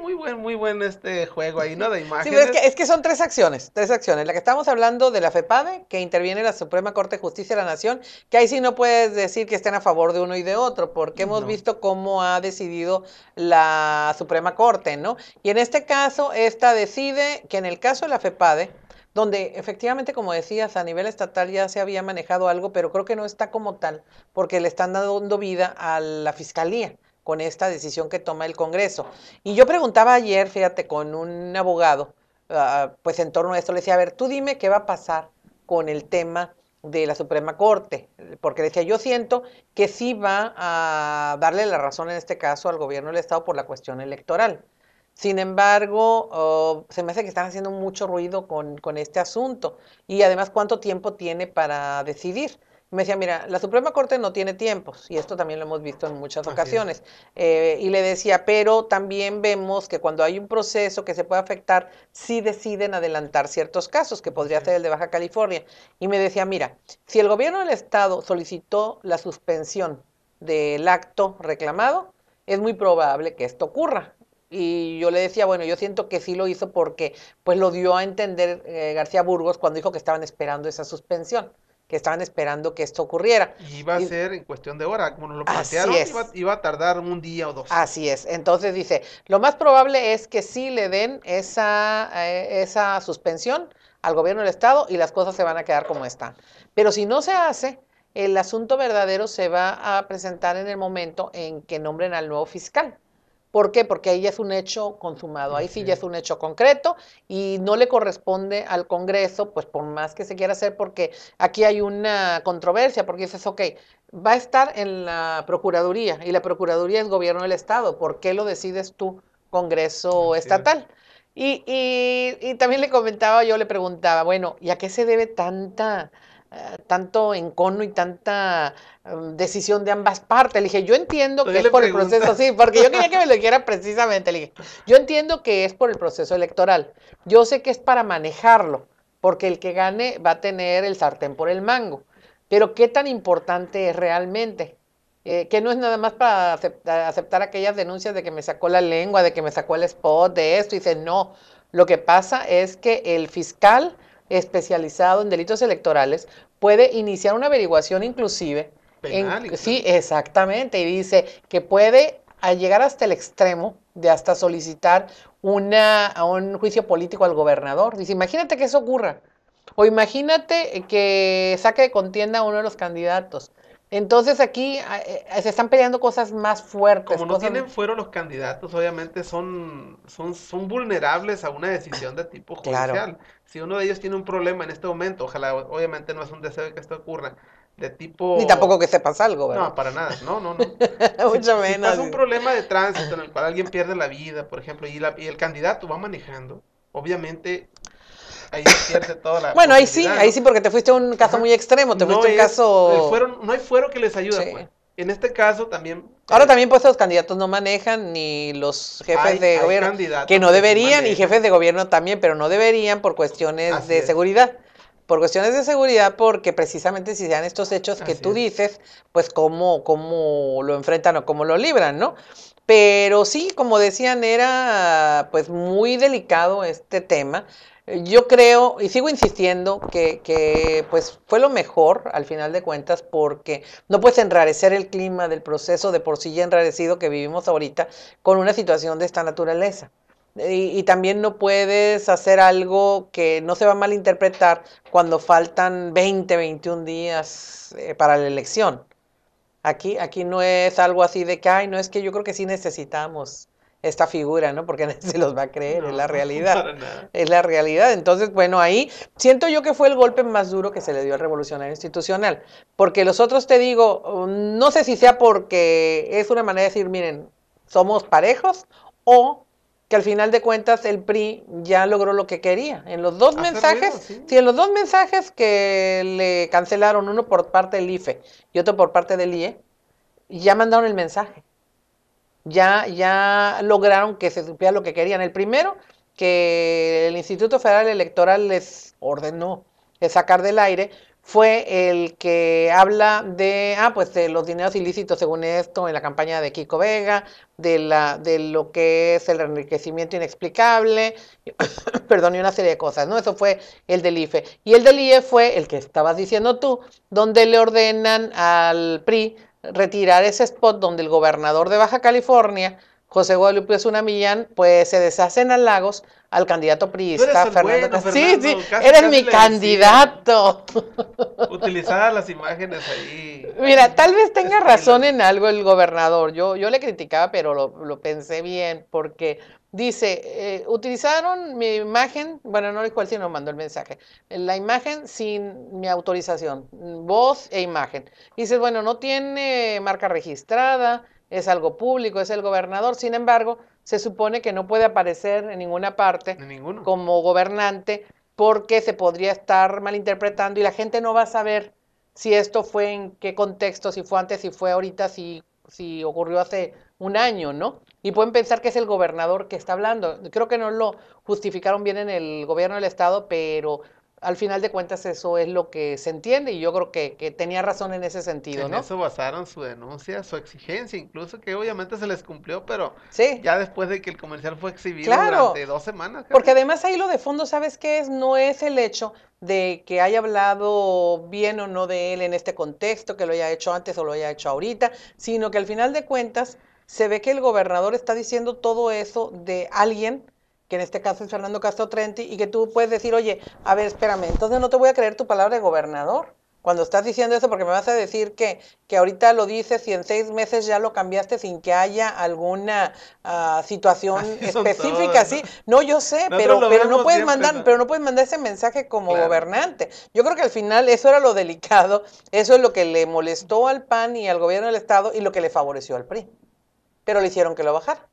Muy buen, muy buen este juego ahí, ¿no? De imágenes. Sí, es que, son tres acciones, tres acciones. La que estamos hablando de la FEPADE, que interviene la Suprema Corte de Justicia de la Nación, que ahí sí no puedes decir que estén a favor de uno y de otro, porque hemos visto cómo ha decidido la Suprema Corte, ¿no? Y en este caso, esta decide que en el caso de la FEPADE, donde efectivamente, como decías, a nivel estatal ya se había manejado algo, pero creo que no está como tal, porque le están dando vida a la fiscalía con esta decisión que toma el Congreso. Y yo preguntaba ayer, fíjate, con un abogado, ah, pues en torno a esto, le decía, a ver, tú dime qué va a pasar con el tema de la Suprema Corte, porque decía, yo siento que sí va a darle la razón en este caso al gobierno del Estado por la cuestión electoral. Sin embargo, oh, se me hace que están haciendo mucho ruido con, con este asunto y además cuánto tiempo tiene para decidir me decía, mira, la Suprema Corte no tiene tiempos, y esto también lo hemos visto en muchas ocasiones. Eh, y le decía, pero también vemos que cuando hay un proceso que se puede afectar, sí deciden adelantar ciertos casos, que podría ser el de Baja California. Y me decía, mira, si el gobierno del Estado solicitó la suspensión del acto reclamado, es muy probable que esto ocurra. Y yo le decía, bueno, yo siento que sí lo hizo porque pues lo dio a entender eh, García Burgos cuando dijo que estaban esperando esa suspensión que estaban esperando que esto ocurriera. Y iba a ser en cuestión de hora, como nos lo plantearon, iba, a tardar un día o dos. Así es. Entonces dice, lo más probable es que sí le den esa, eh, esa suspensión al gobierno del Estado y las cosas se van a quedar como están. Pero si no se hace, el asunto verdadero se va a presentar en el momento en que nombren al nuevo fiscal. ¿Por qué? Porque ahí ya es un hecho consumado, ahí sí, ya es un hecho concreto y no le corresponde al Congreso, pues por más que se quiera hacer, porque aquí hay una controversia, porque dices, ok, va a estar en la Procuraduría y la Procuraduría es gobierno del Estado, ¿por qué lo decides tú, Congreso Estatal? Y, y también le comentaba, yo le preguntaba, bueno, ¿y a qué se debe tanta... Eh, tanto encono y tanta mm, decisión de ambas partes. Le dije, yo entiendo que es por el proceso, sí, porque yo quería que me lo dijera precisamente. Le dije, yo entiendo que es por el proceso electoral. Yo sé que es para manejarlo, porque el que gane va a tener el sartén por el mango. Pero qué tan importante es realmente. Eh, que no es nada más para aceptar, aceptar aquellas denuncias de que me sacó la lengua, de que me sacó el spot, de esto, y dice, no, lo que pasa es que el fiscal especializado en delitos electorales puede iniciar una averiguación inclusive. Penal, sí, exactamente. Y dice que puede llegar hasta el extremo de hasta solicitar una, a un juicio político al gobernador. Dice, imagínate que eso ocurra. O imagínate que saque de contienda a uno de los candidatos. Entonces aquí ah, eh, ah, se están peleando cosas más fuertes. Como no tienen fuero los candidatos, obviamente son, son, son vulnerables a una decisión de tipo judicial si uno de ellos tiene un problema en este momento, ojalá, obviamente no es un deseo que esto ocurra, de tipo... Ni tampoco que sepas algo, ¿verdad? No, para nada, no, no, no. Mucho menos. Si un problema de tránsito en el cual alguien pierde la vida, por ejemplo, y, el candidato va manejando, obviamente ahí pierde toda la. Bueno, ahí sí, ahí sí, porque te fuiste a un caso muy extremo, te fuiste a un caso. no hay fuero que les ayude, pues. En este caso también... Ahora eh, también pues los candidatos no manejan ni los jefes de gobierno que no deberían y jefes de gobierno también, pero no deberían por cuestiones de seguridad por cuestiones de seguridad, porque precisamente si sean estos hechos que tú dices, pues cómo, cómo lo enfrentan o cómo lo libran, ¿no? Pero sí, como decían, era pues muy delicado este tema. Yo creo y sigo insistiendo que, pues fue lo mejor al final de cuentas porque no puedes enrarecer el clima del proceso de por sí ya enrarecido que vivimos ahorita con una situación de esta naturaleza. Y, también no puedes hacer algo que no se va a malinterpretar cuando faltan 20, 21 días eh, para la elección. Aquí, aquí no es algo así de que, ay, no es que yo creo que sí necesitamos esta figura, ¿no? Porque nadie se los va a creer, es la realidad. es la realidad. Entonces, bueno, ahí siento yo que fue el golpe más duro que se le dio al revolucionario institucional, porque los otros te digo, no sé si sea porque es una manera de decir, miren, somos parejos o que al final de cuentas el PRI ya logró lo que quería. En los dos mensajes, si en los dos mensajes que le cancelaron, uno por parte del IFE y otro por parte del IE, ya mandaron el mensaje ya, ya lograron que se supiera lo que querían. El primero, que el Instituto Federal Electoral les ordenó sacar del aire, fue el que habla de, ah, pues de los dineros ilícitos, según esto, en la campaña de Kiko Vega, de, la, de lo que es el enriquecimiento inexplicable, perdón, y una serie de cosas, ¿no? Eso fue el del IFE. Y el del IE fue el que estabas diciendo tú, donde le ordenan al PRI retirar ese spot donde el gobernador de Baja California, José Guadalupe Zuna Millán, pues se deshacen halagos al candidato priista Fernando, bueno, Sí, sí, eres mi candidato. Utilizar las imágenes ahí. Mira, tal vez tenga razón en algo el gobernador. Yo, yo le criticaba, pero lo, lo pensé bien, porque Dice, eh, utilizaron mi imagen, bueno, no dijo si sino mandó el mensaje, la imagen sin mi autorización, voz e imagen. Dice, bueno, no tiene marca registrada, es algo público, es el gobernador, sin embargo, se supone que no puede aparecer en ninguna parte como gobernante porque se podría estar malinterpretando y la gente no va a saber si esto fue en qué contexto, si fue antes, si fue ahorita, si, si ocurrió hace un año, ¿no? Y pueden pensar que es el gobernador que está hablando. Creo que no lo justificaron bien en el gobierno del estado, pero al final de cuentas eso es lo que se entiende y yo creo que, tenía razón en ese sentido, en eso basaron su denuncia, su exigencia, incluso que obviamente se les cumplió, pero ya después de que el comercial fue exhibido durante dos semanas. Porque además ahí lo de fondo, ¿sabes qué es? No es el hecho de que haya hablado bien o no de él en este contexto, que lo haya hecho antes o lo haya hecho ahorita, sino que al final de cuentas se ve que el gobernador está diciendo todo eso de alguien, que en este caso es Fernando Castro Trenti, y que tú puedes decir, oye, a ver, espérame, entonces no te voy a creer tu palabra de gobernador. Cuando estás diciendo eso, porque me vas a decir que, que ahorita lo dices y en seis meses ya lo cambiaste sin que haya alguna ah, situación específica, así, ¿no? yo sé, pero, pero no puedes mandar, pero no puedes mandar ese mensaje como gobernante. Yo creo que al final eso era lo delicado, eso es lo que le molestó al PAN y al gobierno del estado y lo que le favoreció al PRI pero le hicieron que lo bajara.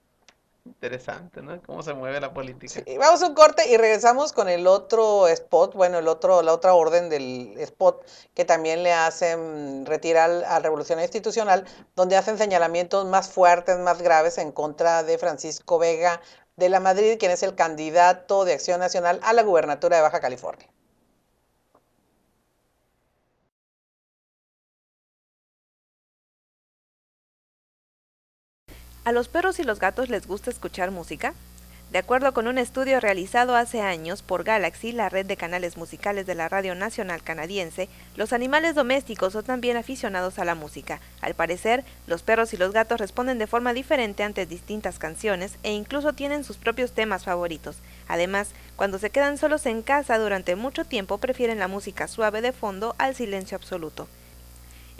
Interesante, ¿no? Cómo se mueve la política. vamos a un corte y regresamos con el otro spot, bueno, el otro, la otra orden del spot que también le hacen retirar a Revolución Institucional, donde hacen señalamientos más fuertes, más graves en contra de Francisco Vega de la Madrid, quien es el candidato de Acción Nacional a la gubernatura de Baja California. ¿A los perros y los gatos les gusta escuchar música? De acuerdo con un estudio realizado hace años por Galaxy, la red de canales musicales de la Radio Nacional Canadiense, los animales domésticos son también aficionados a la música. Al parecer, los perros y los gatos responden de forma diferente ante distintas canciones e incluso tienen sus propios temas favoritos. Además, cuando se quedan solos en casa durante mucho tiempo prefieren la música suave de fondo al silencio absoluto.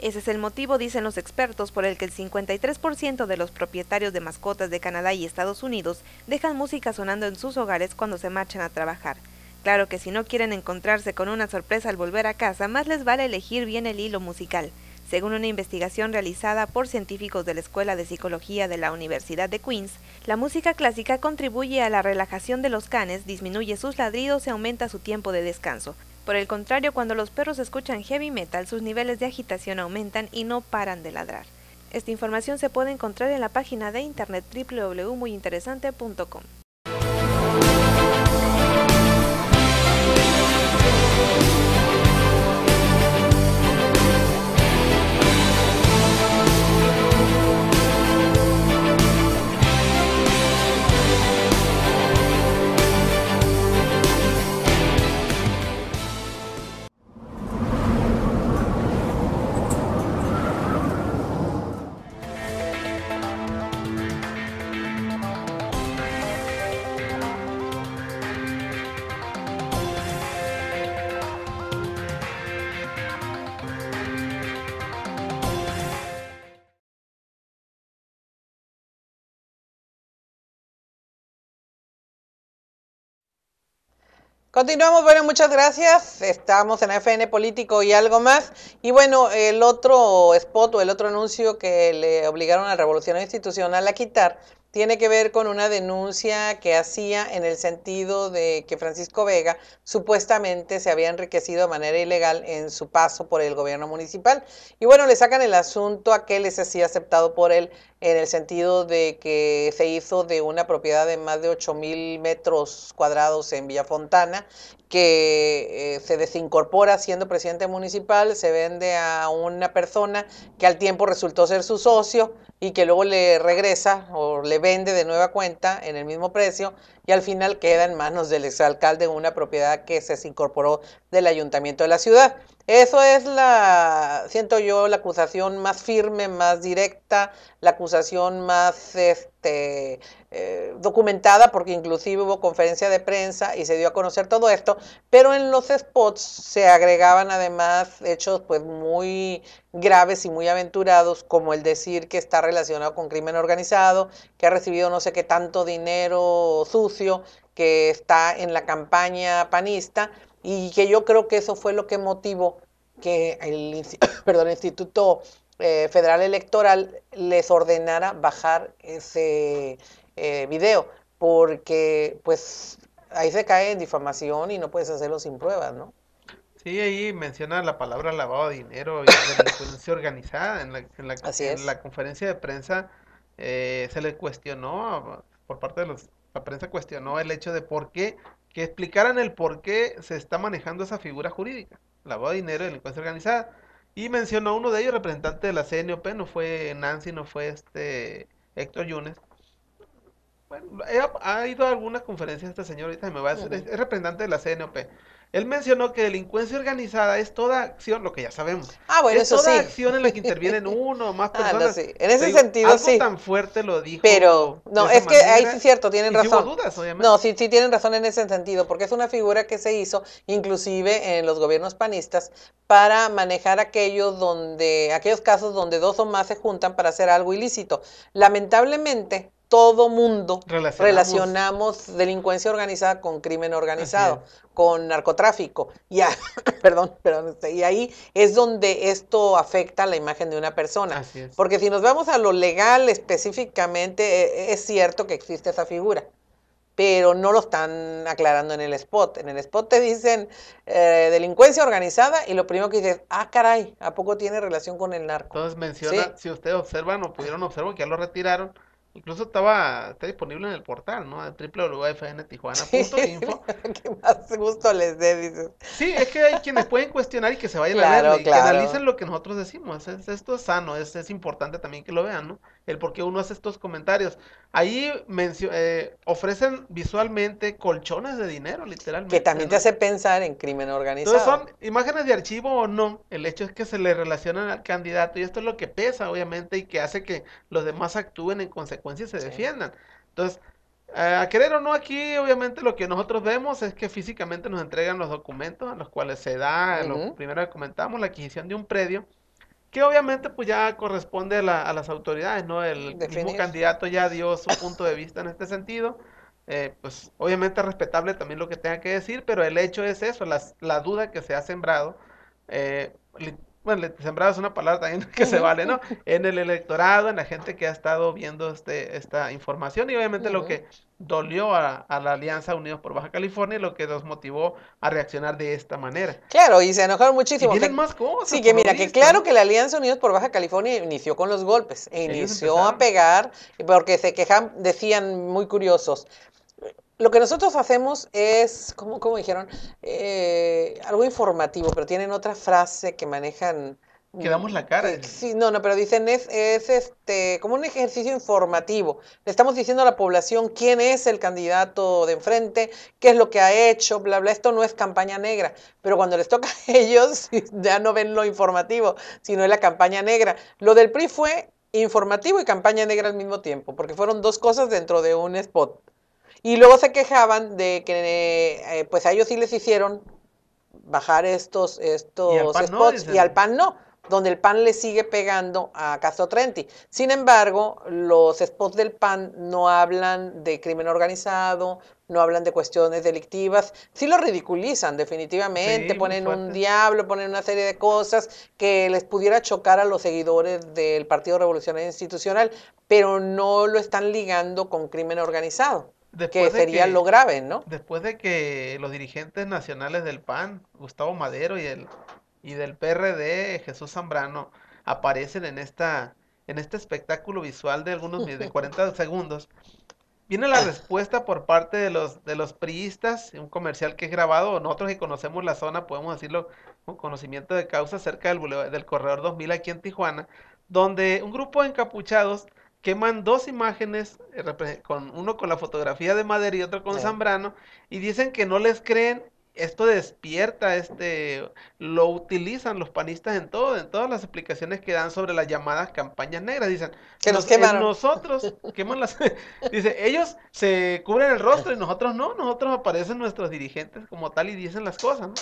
Ese es el motivo, dicen los expertos, por el que el 53% de los propietarios de mascotas de Canadá y Estados Unidos dejan música sonando en sus hogares cuando se marchan a trabajar. Claro que si no quieren encontrarse con una sorpresa al volver a casa, más les vale elegir bien el hilo musical. Según una investigación realizada por científicos de la Escuela de Psicología de la Universidad de Queens, la música clásica contribuye a la relajación de los canes, disminuye sus ladridos y aumenta su tiempo de descanso. Por el contrario, cuando los perros escuchan heavy metal, sus niveles de agitación aumentan y no paran de ladrar. Esta información se puede encontrar en la página de internet www.muyinteresante.com. Continuamos, bueno, muchas gracias. Estamos en FN Político y algo más. Y bueno, el otro spot o el otro anuncio que le obligaron a la Revolución Institucional a quitar tiene que ver con una denuncia que hacía en el sentido de que Francisco Vega supuestamente se había enriquecido de manera ilegal en su paso por el gobierno municipal. Y bueno, le sacan el asunto a que les hacía aceptado por el en el sentido de que se hizo de una propiedad de más de mil metros cuadrados en Villafontana, que eh, se desincorpora siendo presidente municipal, se vende a una persona que al tiempo resultó ser su socio y que luego le regresa o le vende de nueva cuenta en el mismo precio y al final queda en manos del exalcalde una propiedad que se desincorporó del ayuntamiento de la ciudad. Eso es la, siento yo, la acusación más firme, más directa, la acusación más este, eh, documentada, porque inclusive hubo conferencia de prensa y se dio a conocer todo esto, pero en los spots se agregaban además hechos pues muy graves y muy aventurados, como el decir que está relacionado con crimen organizado, que ha recibido no sé qué tanto dinero sucio, que está en la campaña panista y que yo creo que eso fue lo que motivó que el, perdón, Instituto eh, Federal Electoral les ordenara bajar ese eh, video, porque pues ahí se cae en difamación y no puedes hacerlo sin pruebas, ¿no? Sí, ahí menciona la palabra lavado de dinero y delincuencia organizada. En la, en la, en la conferencia de prensa eh, se le cuestionó, por parte de los, la prensa cuestionó el hecho de por qué que explicaran el por qué se está manejando esa figura jurídica, lavado de dinero y delincuencia organizada. Y mencionó uno de ellos, representante de la CNOP, no fue Nancy, no fue este Héctor Yunes. Bueno, ha ido a algunas conferencias este señorita ahorita me va a decir, es representante de la CNOP. Él mencionó que delincuencia organizada es toda acción, lo que ya sabemos. Ah, bueno, es toda acción en la que intervienen uno o más ah, personas. En ese sentido, algo tan fuerte lo dijo. Pero, no, es que ahí sí es cierto, tienen razón. No, sí, sí tienen razón en ese sentido, porque es una figura que se hizo inclusive en los gobiernos panistas para manejar aquellos donde, aquellos casos donde dos o más se juntan para hacer algo ilícito. Lamentablemente, todo mundo relacionamos. delincuencia organizada con crimen organizado, con narcotráfico. Y, perdón, y ahí es donde esto afecta la imagen de una persona. Porque si nos vamos a lo legal específicamente, e, e, es cierto que existe esa figura pero no lo están aclarando en el spot. En el spot te dicen eh, delincuencia organizada y lo primero que dices, ah, caray, ¿a poco tiene relación con el narco? Entonces menciona, si ustedes observan o pudieron observar, que ya lo retiraron, Incluso estaba, está disponible en el portal, ¿no? www.fntijuana.info. que más gusto les dé, dices. Sí, es que hay quienes pueden cuestionar y que se vayan a leer, y que analicen lo que nosotros decimos. Es, esto es sano, es, es importante también que lo vean, ¿no? el por qué uno hace estos comentarios. Ahí eh, ofrecen visualmente colchones de dinero, literalmente. Que también te hace pensar en crimen organizado. Entonces son imágenes de archivo o no. El hecho es que se le relacionan al candidato y esto es lo que pesa, obviamente, y que hace que los demás actúen en consecuencia y se defiendan. Entonces, eh, a querer o no, aquí obviamente lo que nosotros vemos es que físicamente nos entregan los documentos a los cuales se da, lo primero que comentamos, la adquisición de un predio que obviamente pues ya corresponde a, las autoridades, ¿no? El mismo candidato ya dio su punto de vista en este sentido. Eh, pues obviamente respetable también lo que tenga que decir, pero el hecho es eso, la duda que se ha sembrado, eh, bueno, le sembrabas una palabra también que se vale, ¿no? En el electorado, en la gente que ha estado viendo este, esta información y obviamente lo que dolió a, la Alianza Unidos por Baja California y lo que nos motivó a reaccionar de esta manera. Claro, y se enojaron muchísimo. Y que, más cosas. Sí, que mira, que claro que la Alianza Unidos por Baja California inició con los golpes, e inició a pegar, porque se quejan, decían muy curiosos, lo que nosotros hacemos es, como, dijeron, eh, algo informativo, pero tienen otra frase que manejan. Quedamos la cara. Eh, sí, no, no, pero dicen es, este como un ejercicio informativo. Le estamos diciendo a la población quién es el candidato de enfrente, qué es lo que ha hecho, bla, bla. Esto no es campaña negra, pero cuando les toca a ellos ya no ven lo informativo, sino es la campaña negra. Lo del PRI fue informativo y campaña negra al mismo tiempo, porque fueron dos cosas dentro de un spot. Y luego se quejaban de que eh, eh, pues a ellos sí les hicieron bajar estos, estos spots y al PAN no, donde el PAN le sigue pegando a Castro Trenti. Sin embargo, los spots del PAN no hablan de crimen organizado, no hablan de cuestiones delictivas, sí lo ridiculizan definitivamente, ponen un diablo, ponen una serie de cosas que les pudiera chocar a los seguidores del Partido Revolucionario Institucional, pero no lo están ligando con crimen organizado. Después que sería lo grave, ¿no? Después de que los dirigentes nacionales del PAN, Gustavo Madero y, el, y del PRD, Jesús Zambrano, aparecen en, esta, en este espectáculo visual de algunos de 40 segundos, viene la respuesta por parte de los, de los priistas, un comercial que es grabado, nosotros que conocemos la zona, podemos decirlo con conocimiento de causa, cerca del, del Corredor 2000 aquí en Tijuana, donde un grupo de encapuchados queman dos imágenes, eh, con uno con la fotografía de Madera y otro con Zambrano, y dicen que no les creen. Esto despierta, este, lo utilizan los panistas en todo, en todas las explicaciones que dan sobre las llamadas campañas negras. Dicen que nos, nos eh, Nosotros queman las. dice, ellos se cubren el rostro y nosotros no, nosotros aparecen nuestros dirigentes como tal y dicen las cosas. ¿no?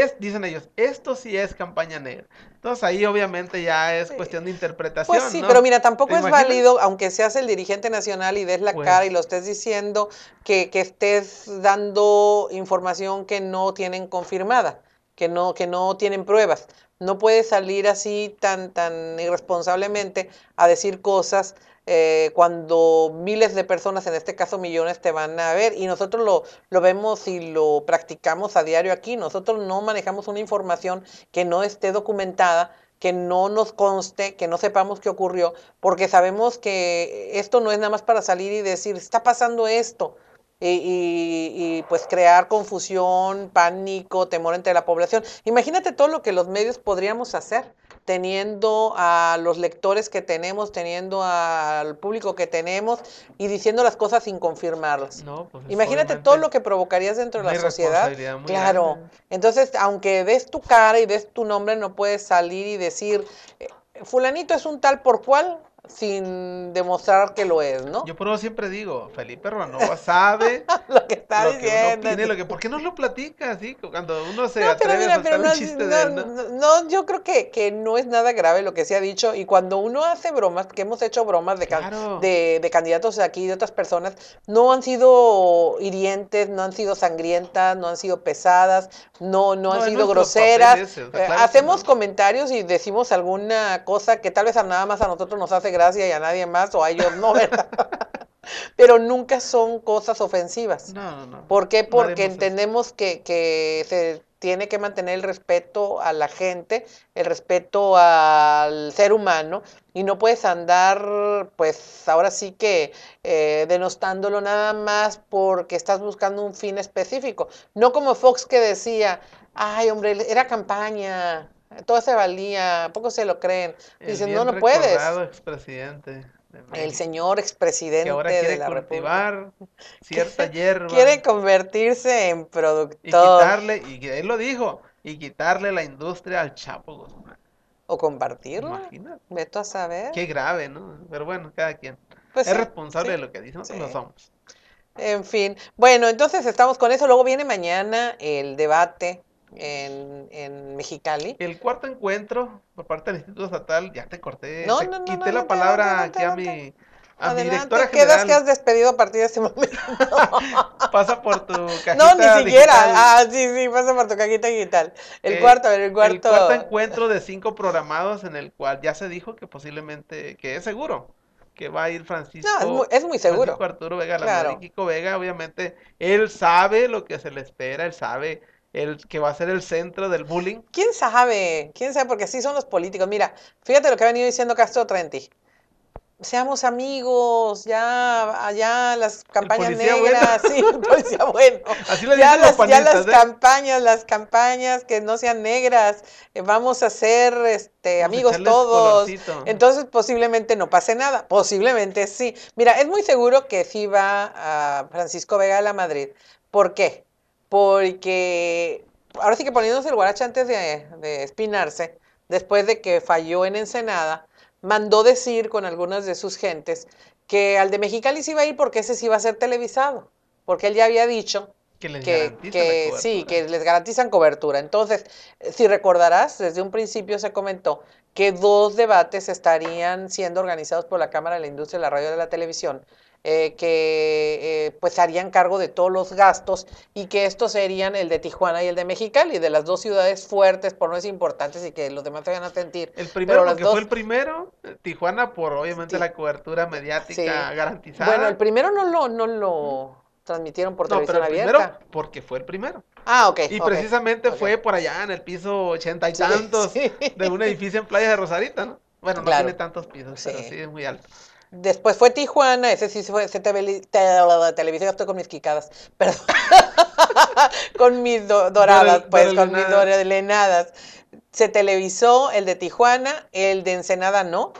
es, dicen ellos, esto sí es campaña negra. Entonces ahí obviamente ya es cuestión de interpretación. Pues sí, pero mira, tampoco es válido, aunque seas el dirigente nacional y des la pues cara y lo estés diciendo, que, que estés dando información que no tienen confirmada, que no, que no tienen pruebas. No puedes salir así tan, tan irresponsablemente a decir cosas eh, cuando miles de personas, en este caso millones, te van a ver. Y nosotros lo, vemos y lo practicamos a diario aquí. Nosotros no manejamos una información que no esté documentada, que no nos conste, que no sepamos qué ocurrió, porque sabemos que esto no es nada más para salir y decir, está pasando esto. y, y, pues crear confusión, pánico, temor entre la población. Imagínate todo lo que los medios podríamos hacer teniendo a los lectores que tenemos, teniendo al público que tenemos y diciendo las cosas sin confirmarlas. No, pues, Imagínate todo lo que provocarías dentro de la sociedad. Claro. Entonces, aunque ves tu cara y ves tu nombre, no puedes salir y decir, eh, fulanito es un tal por cual sin demostrar que lo es, ¿no? Yo por eso siempre digo, Felipe Ranova sabe lo que está lo ¿Por qué no lo platica así? Cuando uno se no, atreve mira, un chiste ¿no? yo creo que, que, no es nada grave lo que se ha dicho y cuando uno hace bromas, que hemos hecho bromas de, de, candidatos aquí, de otras personas, no han sido hirientes, no han sido sangrientas, no han sido pesadas, no, no, han sido groseras. Eh, hacemos comentarios y decimos alguna cosa que tal vez nada más a nosotros nos hace gracia y a nadie más o a ellos no, Pero nunca son cosas ofensivas. No, no, ¿Por qué? Porque entendemos que, que se tiene que mantener el respeto a la gente, el respeto al ser humano, y no puedes andar, pues ahora sí que eh, denostándolo nada más porque estás buscando un fin específico. No como Fox que decía, ay hombre, era campaña, todo se valía, poco se lo creen. Dicen, no, no puedes. el señor expresidente quiere de la cultivar cierta hierba. Quiere convertirse en productor. Y quitarle, y él lo dijo, y quitarle la industria al Chapo Guzmán. O compartirlo. Imagínate. Veto a saber. Qué grave, ¿no? Pero bueno, cada quien. Pues es responsable de lo que dice, nosotros lo somos. En fin. Bueno, entonces estamos con eso. Luego viene mañana el debate en, en, Mexicali. El cuarto encuentro por parte del Instituto Estatal, ya te corté, no, quité la palabra aquí a mi... A mi general. quedas que has despedido a partir de este momento. pasa por tu cajita No, ni siquiera. Ah, sí, sí, pasa por tu cajita digital. El eh, cuarto, el cuarto. El cuarto encuentro de cinco programados en el cual ya se dijo que posiblemente, que es seguro, que va a ir Francisco. No, es muy, es muy seguro. Francisco Arturo Vega, claro. Kiko Vega, obviamente, él sabe lo que se le espera, él sabe el que va a ser el centro del bullying. ¿Quién sabe? ¿Quién sabe? Porque así son los políticos. Mira, fíjate lo que ha venido diciendo Castro Trenti. Seamos amigos, ya allá las campañas negras, sí, bueno. ya, las, ya las ¿eh? campañas, las campañas que no sean negras, eh, vamos a ser este, amigos todos. Entonces posiblemente no pase nada, posiblemente sí. Mira, es muy seguro que sí va a Francisco Vega a la Madrid. ¿Por qué? porque ahora sí que poniéndose el guaracha antes de, espinarse, después de que falló en Ensenada, mandó decir con algunas de sus gentes que al de Mexicali se iba a ir porque ese sí iba a ser televisado, porque él ya había dicho que, les sí, que les garantizan cobertura. Entonces, si recordarás, desde un principio se comentó que dos debates estarían siendo organizados por la Cámara de la Industria de la Radio de la Televisión eh, que eh, pues harían cargo de todos los gastos y que estos serían el de Tijuana y el de Mexicali, de las dos ciudades fuertes, por no es importantes y que los demás se van a sentir. El primero, porque fue el primero, eh, Tijuana por obviamente la cobertura mediática garantizada. Bueno, el primero no lo, no lo transmitieron por no, pero el Primero porque fue el primero. Ah, ok. Y precisamente fue por allá en el piso ochenta y tantos de un edificio en Playa de Rosarita, ¿no? Bueno, no tiene tantos pisos, pero sí es muy alto. Después fue Tijuana, ese sí fue CTV, te, televisión, estoy con mis quicadas, perdón, con mis doradas, pues, con mis doradelenadas. Se televisó el de Tijuana, el de Ensenada no,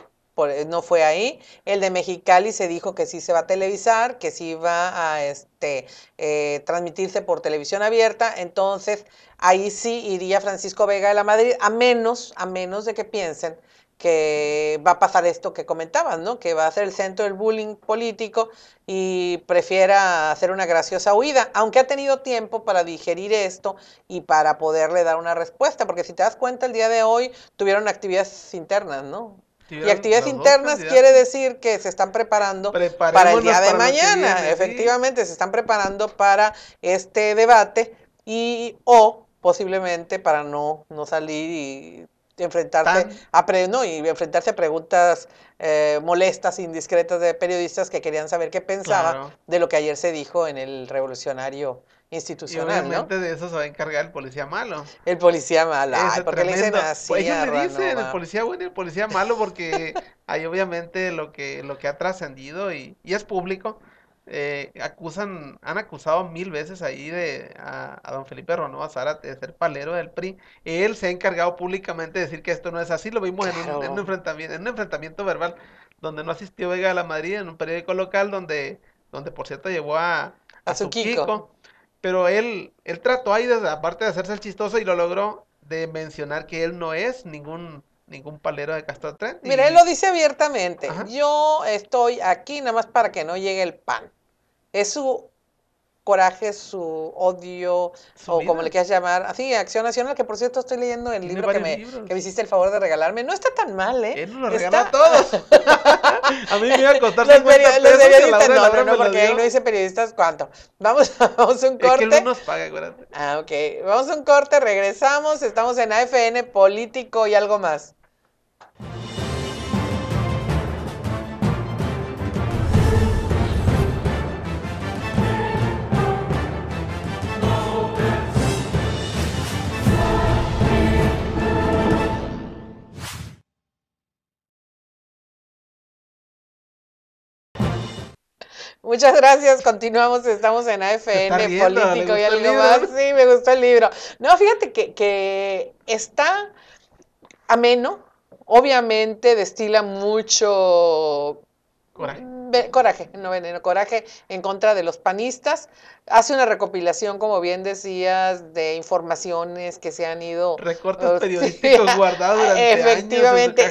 no fue ahí. El de Mexicali se dijo que sí se va a televisar, que sí va a este, eh, transmitirse por televisión abierta. Entonces, ahí sí iría Francisco Vega de la Madrid, a menos, a menos de que piensen que va a pasar esto que comentabas, ¿no? Que va a ser el centro del bullying político y prefiera hacer una graciosa huida, aunque ha tenido tiempo para digerir esto y para poderle dar una respuesta, porque si te das cuenta, el día de hoy tuvieron actividades internas, ¿no? Y actividades internas quiere decir que se están preparando para el día de mañana. Efectivamente, se están preparando para este debate y o posiblemente para no, no salir y enfrentarse a no, y enfrentarse a preguntas eh, molestas, indiscretas de periodistas que querían saber qué pensaba de lo que ayer se dijo en el revolucionario institucional. Y obviamente de eso se va a encargar el policía malo. El policía malo. Ay, le dicen así? ellos le dicen el policía bueno y el policía malo porque hay obviamente lo que, lo que ha trascendido y, y es público eh, acusan, han acusado mil veces ahí de a, don Felipe a Zárate de ser palero del PRI. Él se ha encargado públicamente de decir que esto no es así. Lo vimos en un, enfrentamiento, en un enfrentamiento verbal donde no asistió Vega de la Madrid en un periódico local donde, donde por cierto llevó a, a, su chico, Pero él, él trató ahí, desde, aparte de hacerse el chistoso y lo logró, de mencionar que él no es ningún ningún palero de Castro Trent. Mira, él lo dice abiertamente. Yo estoy aquí nada más para que no llegue el pan. Es su coraje, su odio, o como le quieras llamar. Así, ah, Acción Nacional, que por cierto estoy leyendo el libro que me, que hiciste el favor de regalarme. No está tan mal, ¿eh? Él está... a todos. a mí me iba a costar los 50 pesos. no, porque ahí no dice periodistas cuánto. Vamos, vamos a un corte. Es que nos paga, acuérdate. Ah, ok. Vamos a un corte, regresamos. Estamos en AFN Político y algo más. Muchas gracias. Continuamos. Estamos en AFN Político y algo más. Sí, me gustó el libro. No, fíjate que, que está ameno. Obviamente destila mucho Coraje. Coraje, no veneno, coraje en contra de los panistas. Hace una recopilación, como bien decías, de informaciones que se han ido. Recortes periodísticos guardados durante efectivamente,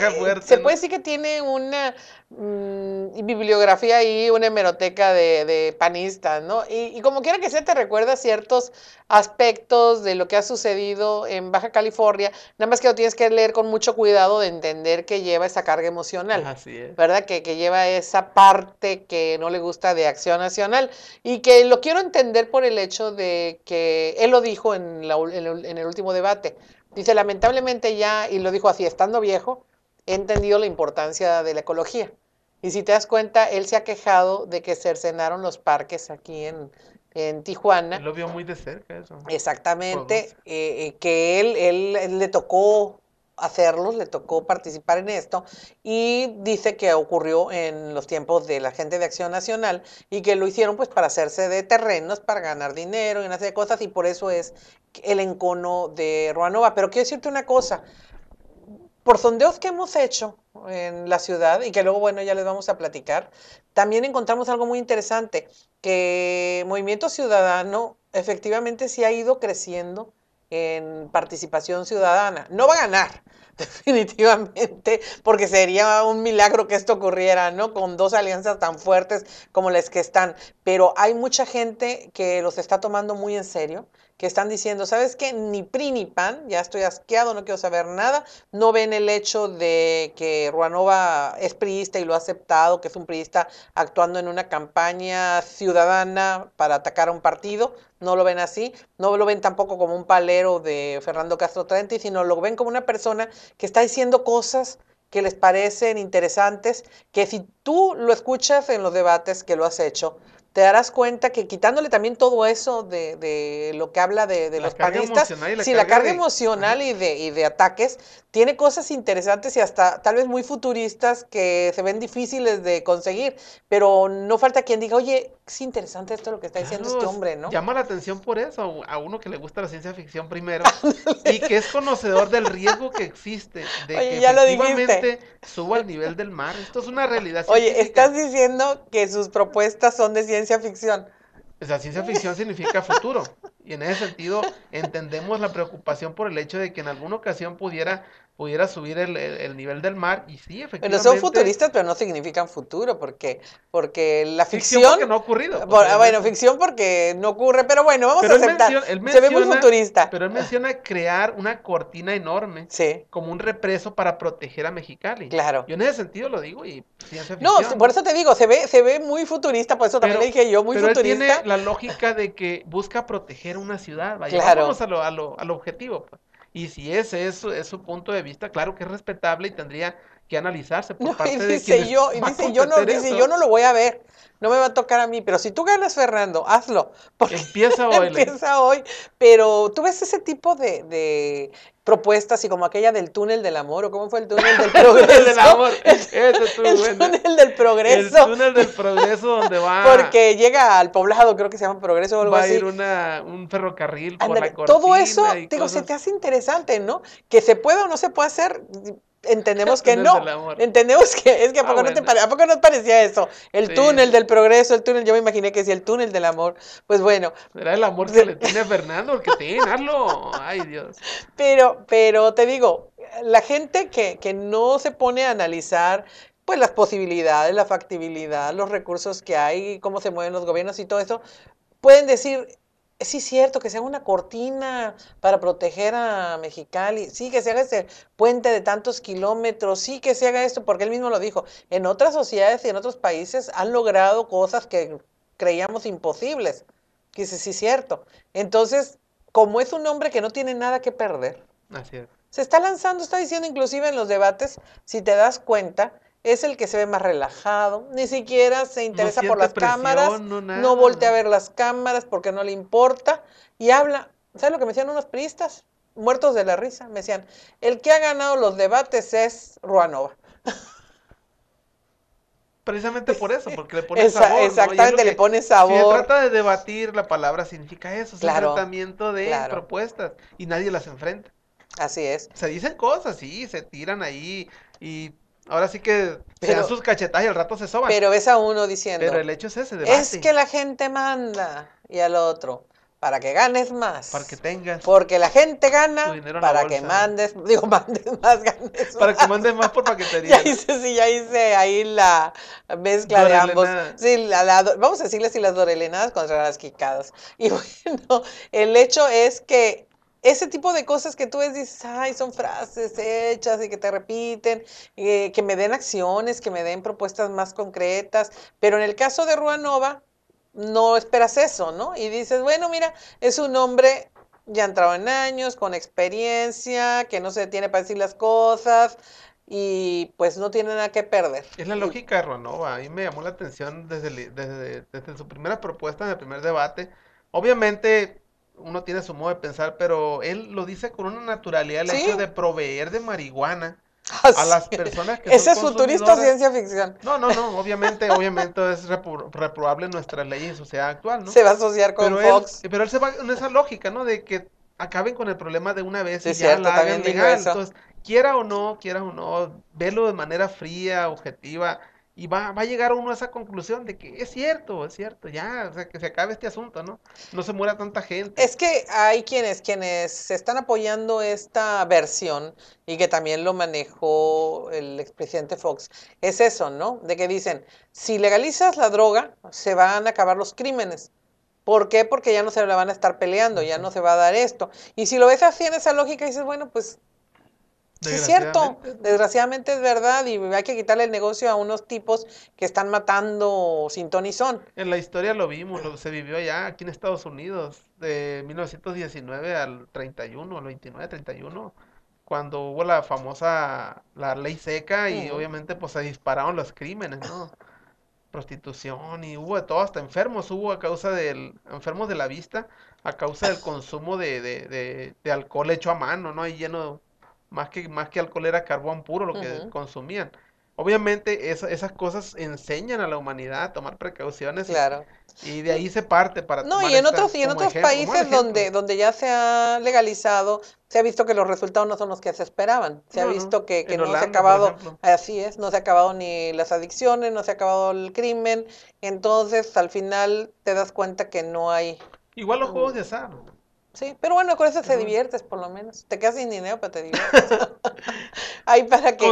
Se puede decir que tiene una mm, bibliografía y una hemeroteca de, panistas, ¿no? Y, como quiera que sea, te recuerda ciertos aspectos de lo que ha sucedido en Baja California. Nada más que lo tienes que leer con mucho cuidado de entender que lleva esa carga emocional. Así es. ¿Verdad? que lleva ese esa parte que no le gusta de Acción Nacional y que lo quiero entender por el hecho de que él lo dijo en, el último debate. Dice, lamentablemente ya, y lo dijo así, estando viejo, he entendido la importancia de la ecología. Y si te das cuenta, él se ha quejado de que cercenaron los parques aquí en, Tijuana. lo vio muy de cerca eso. Exactamente, eh, eh, que él, le tocó hacerlos, le tocó participar en esto y dice que ocurrió en los tiempos de la gente de Acción Nacional y que lo hicieron pues para hacerse de terrenos, para ganar dinero y una serie de cosas y por eso es el encono de Ruanova. Pero quiero decirte una cosa, por sondeos que hemos hecho en la ciudad y que luego, bueno, ya les vamos a platicar, también encontramos algo muy interesante, que Movimiento Ciudadano efectivamente sí ha ido creciendo en participación ciudadana. No va a ganar, definitivamente, porque sería un milagro que esto ocurriera, ¿no? Con dos alianzas tan fuertes como las que están. Pero hay mucha gente que los está tomando muy en serio, que están diciendo, ¿sabes qué? Ni PRI ni PAN, ya estoy asqueado, no quiero saber nada. No ven el hecho de que Ruanova es priista y lo ha aceptado, que es un priista actuando en una campaña ciudadana para atacar a un partido. No lo ven así. No lo ven tampoco como un palero de Fernando Castro Trenti, sino lo ven como una persona que está diciendo cosas que les parecen interesantes, que si tú lo escuchas en los debates que lo has hecho, te darás cuenta que quitándole también todo eso de, lo que habla de, los panistas, la sí, la carga emocional y de, y de ataques, tiene cosas interesantes y hasta tal vez muy futuristas que se ven difíciles de conseguir, pero no falta quien diga, oye, es interesante esto lo que está diciendo este hombre, ¿no? Llama la atención por eso, a uno que le gusta la ciencia ficción primero y que es conocedor del riesgo que existe de que ya efectivamente suba al nivel del mar. Esto es una realidad. Oye, estás diciendo que sus propuestas son de ciencia ciencia ficción. O sea, ciencia ficción significa futuro. Y en ese sentido entendemos la preocupación por el hecho de que en alguna ocasión pudiera pudiera subir el, el, nivel del mar y sí, efectivamente. Pero son futuristas, pero no significan futuro, porque porque la ficción, ficción porque no ha ocurrido. Ah, bueno, ficción porque no ocurre, pero bueno, vamos a aceptar. Se ve muy futurista. Pero él menciona crear una cortina enorme sí. como un represo para proteger a Mexicali. Claro. Yo en ese sentido lo digo y No, por eso te digo, se ve se ve muy futurista, por eso también le dije yo, muy futurista. Él tiene la lógica de que busca proteger una ciudad, vaya. Claro. Vamos al objetivo, pues. Y si ese es, es su punto de vista, claro que es respetable y tendría que analizarse por parte yo, y dice, yo no lo voy a ver no me va a tocar a mí, pero si tú ganas, Fernando, hazlo. empieza hoy. empieza hoy, pero tú ves ese tipo de, propuestas y como aquella del túnel del amor, o cómo fue el túnel del progreso. el del amor, El túnel del progreso. El túnel del progreso donde va. Porque llega al poblado, creo que se llama Progreso o va Va a ir un ferrocarril por Todo eso, digo, se te hace interesante, ¿no? Que se pueda o no se pueda hacer, entendemos que no. Entendemos que es que a ah, poco, no, te parecía eso. El túnel del progreso, el túnel, yo me imaginé que si el túnel del amor, pues bueno. Será el amor que le tiene a Fernando, que tiene, Arlo. Ay, Dios. Pero, pero te digo, la gente que, que no se pone a analizar pues las posibilidades, la factibilidad, los recursos que hay, cómo se mueven los gobiernos y todo eso, pueden decir, sí es cierto, que se haga una cortina para proteger a Mexicali, sí, que se haga este puente de tantos kilómetros, sí, que se haga esto, porque él mismo lo dijo. En otras sociedades y en otros países han logrado cosas que creíamos imposibles. Que sí es cierto. Entonces, como es un hombre que no tiene nada que perder, se está lanzando, está diciendo inclusive en los debates, si te das cuenta, es el que se ve más relajado, ni siquiera se interesa por las cámaras, no, voltea a ver las cámaras porque no le importa y habla. ¿Sabes lo que me decían unos priistas? Muertos de la risa, me decían, el que ha ganado los debates es Ruanova. Precisamente por eso, porque le pone sabor. Exactamente, le pones pone sabor. Si se trata de debatir la palabra, significa eso, es el tratamiento de propuestas y nadie las enfrenta. Así es. Se dicen cosas, sí, se tiran ahí y Ahora sí que pero, dan sus cachetadas y al rato se soban. Pero ves a uno diciendo. Pero el hecho es ese. verdad. Es que la gente manda y al otro. Para que ganes más. Para que tengas. Porque la gente gana. para que mandes. Digo, mandes más, ganes más. Para que mandes más por paquetería. ya hice, sí, ya hice ahí la mezcla de ambos. Sí, la, vamos a decirle si las dorelenadas contra las quicadas. Y bueno, el hecho es que ese tipo de cosas que tú ves, dices, ay, son frases hechas y que te repiten, eh, que me den acciones, que me den propuestas más concretas. Pero en el caso de Ruanova, no esperas eso, ¿no? Y dices, bueno, mira, es un hombre ya entrado en años, con experiencia, que no se detiene para decir las cosas y pues no tiene nada que perder. Es la lógica de Ruanova, a mí me llamó la atención desde, desde su primera propuesta en el primer debate. Obviamente uno tiene su modo de pensar, pero él lo dice con una naturalidad, el hecho de proveer de marihuana ah, a las personas que Ese es futurista ciencia ficción. No, no, no, obviamente, obviamente es reprobable nuestra ley en sociedad actual, ¿no? Se va a asociar con Fox. pero él se va en esa lógica, ¿no? De que acaben con el problema de una vez y ya la hagan Entonces, quiera o no, quiera o no, velo de manera fría, objetiva, y va, va a llegar uno a esa conclusión de que es cierto, es cierto, ya, o sea, que se acabe este asunto, ¿no? No se muera tanta gente. Es que hay quienes, quienes están apoyando esta versión y que también lo manejó el expresidente Fox, es eso, ¿no? De que dicen, si legalizas la droga, se van a acabar los crímenes. ¿Por qué? Porque ya no se la van a estar peleando, ya no se va a dar esto. Y si lo ves así en esa lógica, dices, bueno, pues es cierto, desgraciadamente es verdad y hay que quitarle el negocio a unos tipos que están matando sin En la historia lo vimos, lo, se vivió ya aquí en Estados Unidos, de 1919 al 31, al 29, 31, cuando hubo la famosa, la ley seca y mm. obviamente pues se dispararon los crímenes, ¿no? prostitución y hubo de todo, hasta enfermos hubo a causa del, enfermos de la vista, a causa del consumo de, de, de, alcohol hecho a mano, ¿no? Y lleno más que, más que alcohol era carbón puro lo que consumían. Obviamente esas cosas enseñan a la humanidad a tomar precauciones. Claro. Y de ahí se parte para No, y en otros, y en otros países donde, donde ya se ha legalizado, se ha visto que los resultados no son los que se esperaban. Se ha visto que, que no se ha acabado, así es, no se ha acabado ni las adicciones, no se ha acabado el crimen. Entonces, al final te das cuenta que no hay. Igual los juegos de azar. Sí, pero bueno, con eso te diviertes por lo menos. Te quedas sin dinero, para te diviertes. Ahí para que,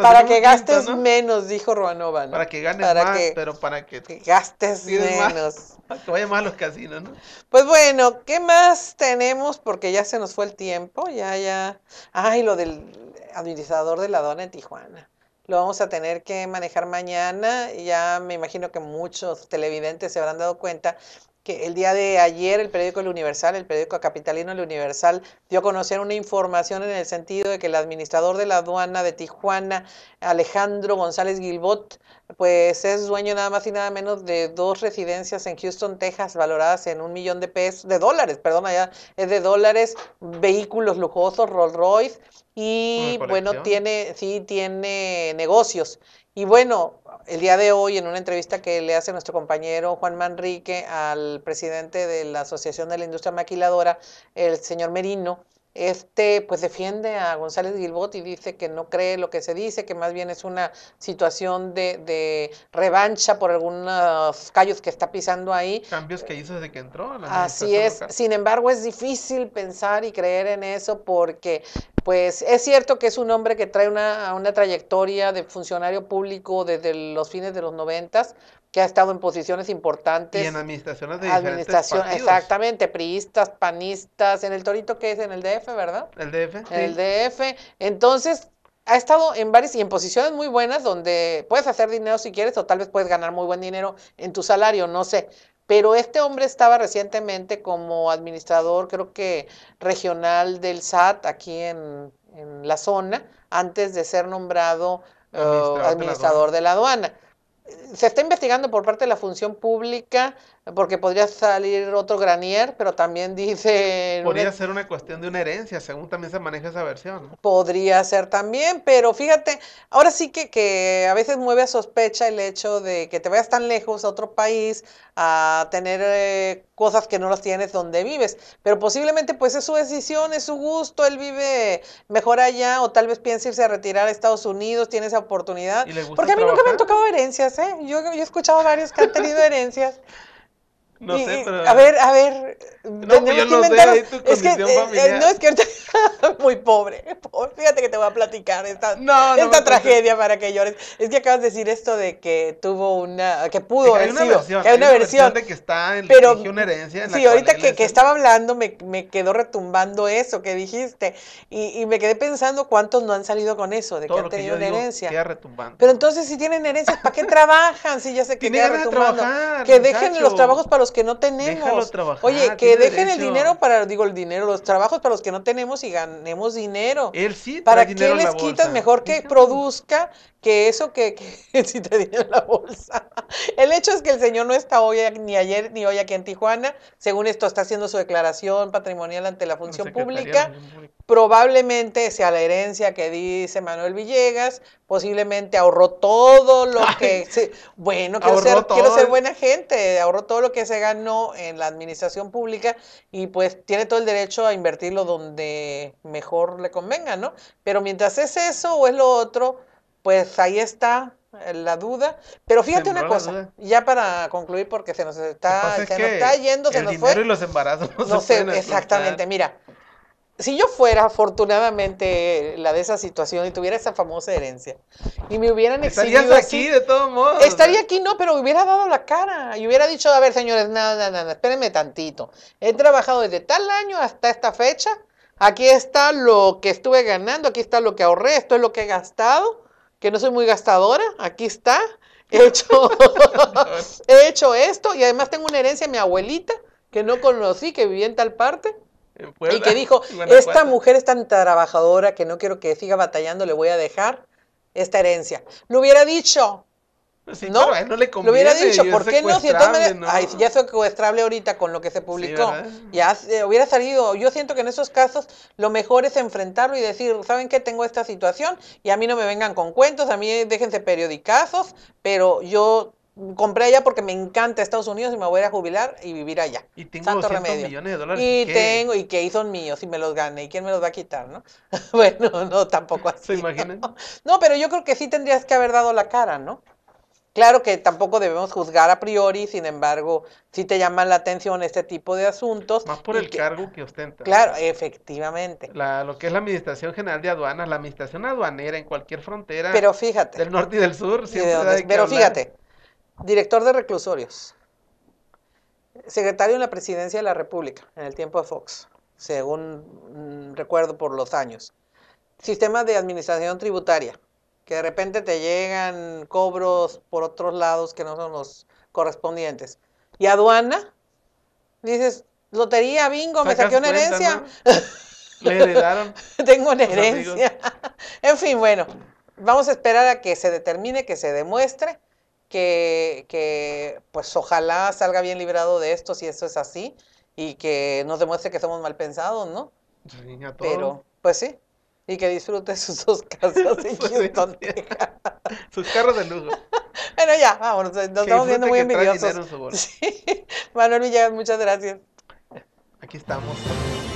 para que gastes menos, dijo Ruanova. Para que ganes más, pero para que, que gastes menos. para que más a los casinos, ¿no? Pues bueno, ¿qué más tenemos? Porque ya se nos fue el tiempo, ya, ya. Ay, lo del administrador de la dona en Tijuana lo vamos a tener que manejar mañana. Ya me imagino que muchos televidentes se habrán dado cuenta el día de ayer el periódico El Universal, el periódico capitalino El Universal, dio a conocer una información en el sentido de que el administrador de la aduana de Tijuana, Alejandro González Gilbot, pues es dueño nada más y nada menos de dos residencias en Houston, Texas, valoradas en un millón de pesos, de dólares, perdón, allá es eh, de dólares, vehículos lujosos, Rolls Royce, y mm, bueno, tiene, sí, tiene negocios. Y bueno, el día de hoy, en una entrevista que le hace nuestro compañero Juan Manrique al presidente de la Asociación de la Industria Maquiladora, el señor Merino, este pues defiende a González Gilbot y dice que no cree lo que se dice, que más bien es una situación de, revancha por algunos callos que está pisando ahí. Cambios que hizo desde que entró. a la Así es, sin embargo es difícil pensar y creer en eso porque pues es cierto que es un hombre que trae una, una trayectoria de funcionario público desde los fines de los noventas, que ha estado en posiciones importantes. Y en administraciones de administración, diferentes Exactamente, priistas, panistas, en el Torito que es en el DF, ¿verdad? El DF. el DF. Entonces, ha estado en varias y en posiciones muy buenas donde puedes hacer dinero si quieres o tal vez puedes ganar muy buen dinero en tu salario, no sé. Pero este hombre estaba recientemente como administrador, creo que regional del SAT aquí en, la zona, antes de ser nombrado administrador, De la oh, aduana se está investigando por parte de la función pública porque podría salir otro Granier, pero también dice... Podría ser una cuestión de una herencia, según también se maneja esa versión. Podría ser también, pero fíjate, ahora sí que, que a veces mueve a sospecha el hecho de que te vayas tan lejos a otro país a tener eh, cosas que no las tienes donde vives, pero posiblemente pues es su decisión, es su gusto, él vive mejor allá o tal vez piensa irse a retirar a Estados Unidos, tiene esa oportunidad. Porque a mí nunca me han tocado herencias, ¿eh? Yo, yo he escuchado varios que han tenido herencias. No sé, pero. A ver, a ver. No, no, pues yo eh, eh, no es que, familiar. es que muy pobre. Fíjate que te voy a platicar esta, tragedia para que llores. Es que acabas de decir esto de que tuvo una. que pudo haber sido. hay, una versión. de que está en pero, una herencia. sí, ahorita que, estaba hablando me, quedó retumbando eso que dijiste. Y, me quedé pensando cuántos no han salido con eso, de que han tenido una herencia. Queda retumbando. Pero entonces, si tienen herencias, ¿para qué trabajan? Si ya sé que queda retumbando. Trabajar, que dejen los trabajos para los que no tenemos. Trabajar, Oye, que dejen el dinero para, digo, el dinero, los trabajos para los que no tenemos y ganemos dinero. Él sí, ¿Para qué les quitas mejor que produzca, que eso que, si te dieron la bolsa. El hecho es que el señor no está hoy, ni ayer, ni hoy aquí en Tijuana. Según esto, está haciendo su declaración patrimonial ante la función pública. Probablemente sea la herencia que dice Manuel Villegas. Posiblemente ahorró todo lo que... bueno, quiero ser, quiero ser, buena gente. Ahorró todo lo que se ganó en la administración pública y pues tiene todo el derecho a invertirlo donde mejor le convenga, ¿no? Pero mientras es eso o es lo otro pues ahí está eh, la duda. Pero fíjate una cosa, ya para concluir, porque se nos está, yendo, se dinero Y los embarazos no, sé, exactamente. Mira, si yo fuera afortunadamente la de esa situación y tuviera esa famosa herencia y me hubieran exigido. Estarías aquí, de todo modo. Estaría aquí, no, pero hubiera dado la cara y hubiera dicho: A ver, señores, nada, nada, nada, espérenme tantito. He trabajado desde tal año hasta esta fecha. Aquí está lo que estuve ganando, aquí está lo que ahorré, esto es lo que he gastado que no soy muy gastadora, aquí está, he hecho, he hecho esto y además tengo una herencia de mi abuelita que no conocí, que vivía en tal parte. y que dijo, esta mujer es tan trabajadora que no quiero que siga batallando, le voy a dejar esta herencia. no hubiera dicho, ¿No? no le Lo hubiera dicho, ¿por qué no? Si ya es secuestrable ahorita con lo que se publicó. ya eh, hubiera salido. Yo siento que en esos casos lo mejor es enfrentarlo y decir, ¿saben qué? Tengo esta situación y a mí no me vengan con cuentos, a mí déjense periodicazos, pero yo compré allá porque me encanta Estados Unidos y me voy a jubilar y vivir allá. Y tengo remedio. millones de dólares. Y tengo, y que son míos y me los gane, ¿Y quién me los va a quitar, no? bueno, no, tampoco así. ¿Se imaginan? No, pero yo creo que sí tendrías que haber dado la cara, ¿no? Claro que tampoco debemos juzgar a priori, sin embargo, si te llama la atención este tipo de asuntos. Más por el cargo que ostenta. Claro, efectivamente. lo que es la Administración General de Aduanas, la Administración Aduanera en cualquier frontera. Pero fíjate. Del norte y del sur. pero fíjate, director de reclusorios, secretario en la Presidencia de la República, en el tiempo de Fox, según mm, recuerdo por los años. Sistema de Administración Tributaria, que de repente te llegan cobros por otros lados que no son los correspondientes. Y aduana, dices, lotería, bingo, me saqué una herencia. Le heredaron. Tengo una herencia. en fin, bueno, vamos a esperar a que se determine, que se demuestre, que, pues ojalá salga bien librado de esto, si eso es así, y que nos demuestre que somos mal pensados, ¿no? Pues, Pero, pues sí, y que disfrute sus dos casas en pues Houston. sus carros de lujo. bueno, ya, vámonos. Nos estamos viendo muy envidiosos. En Manuel Villegas, muchas gracias. Aquí estamos.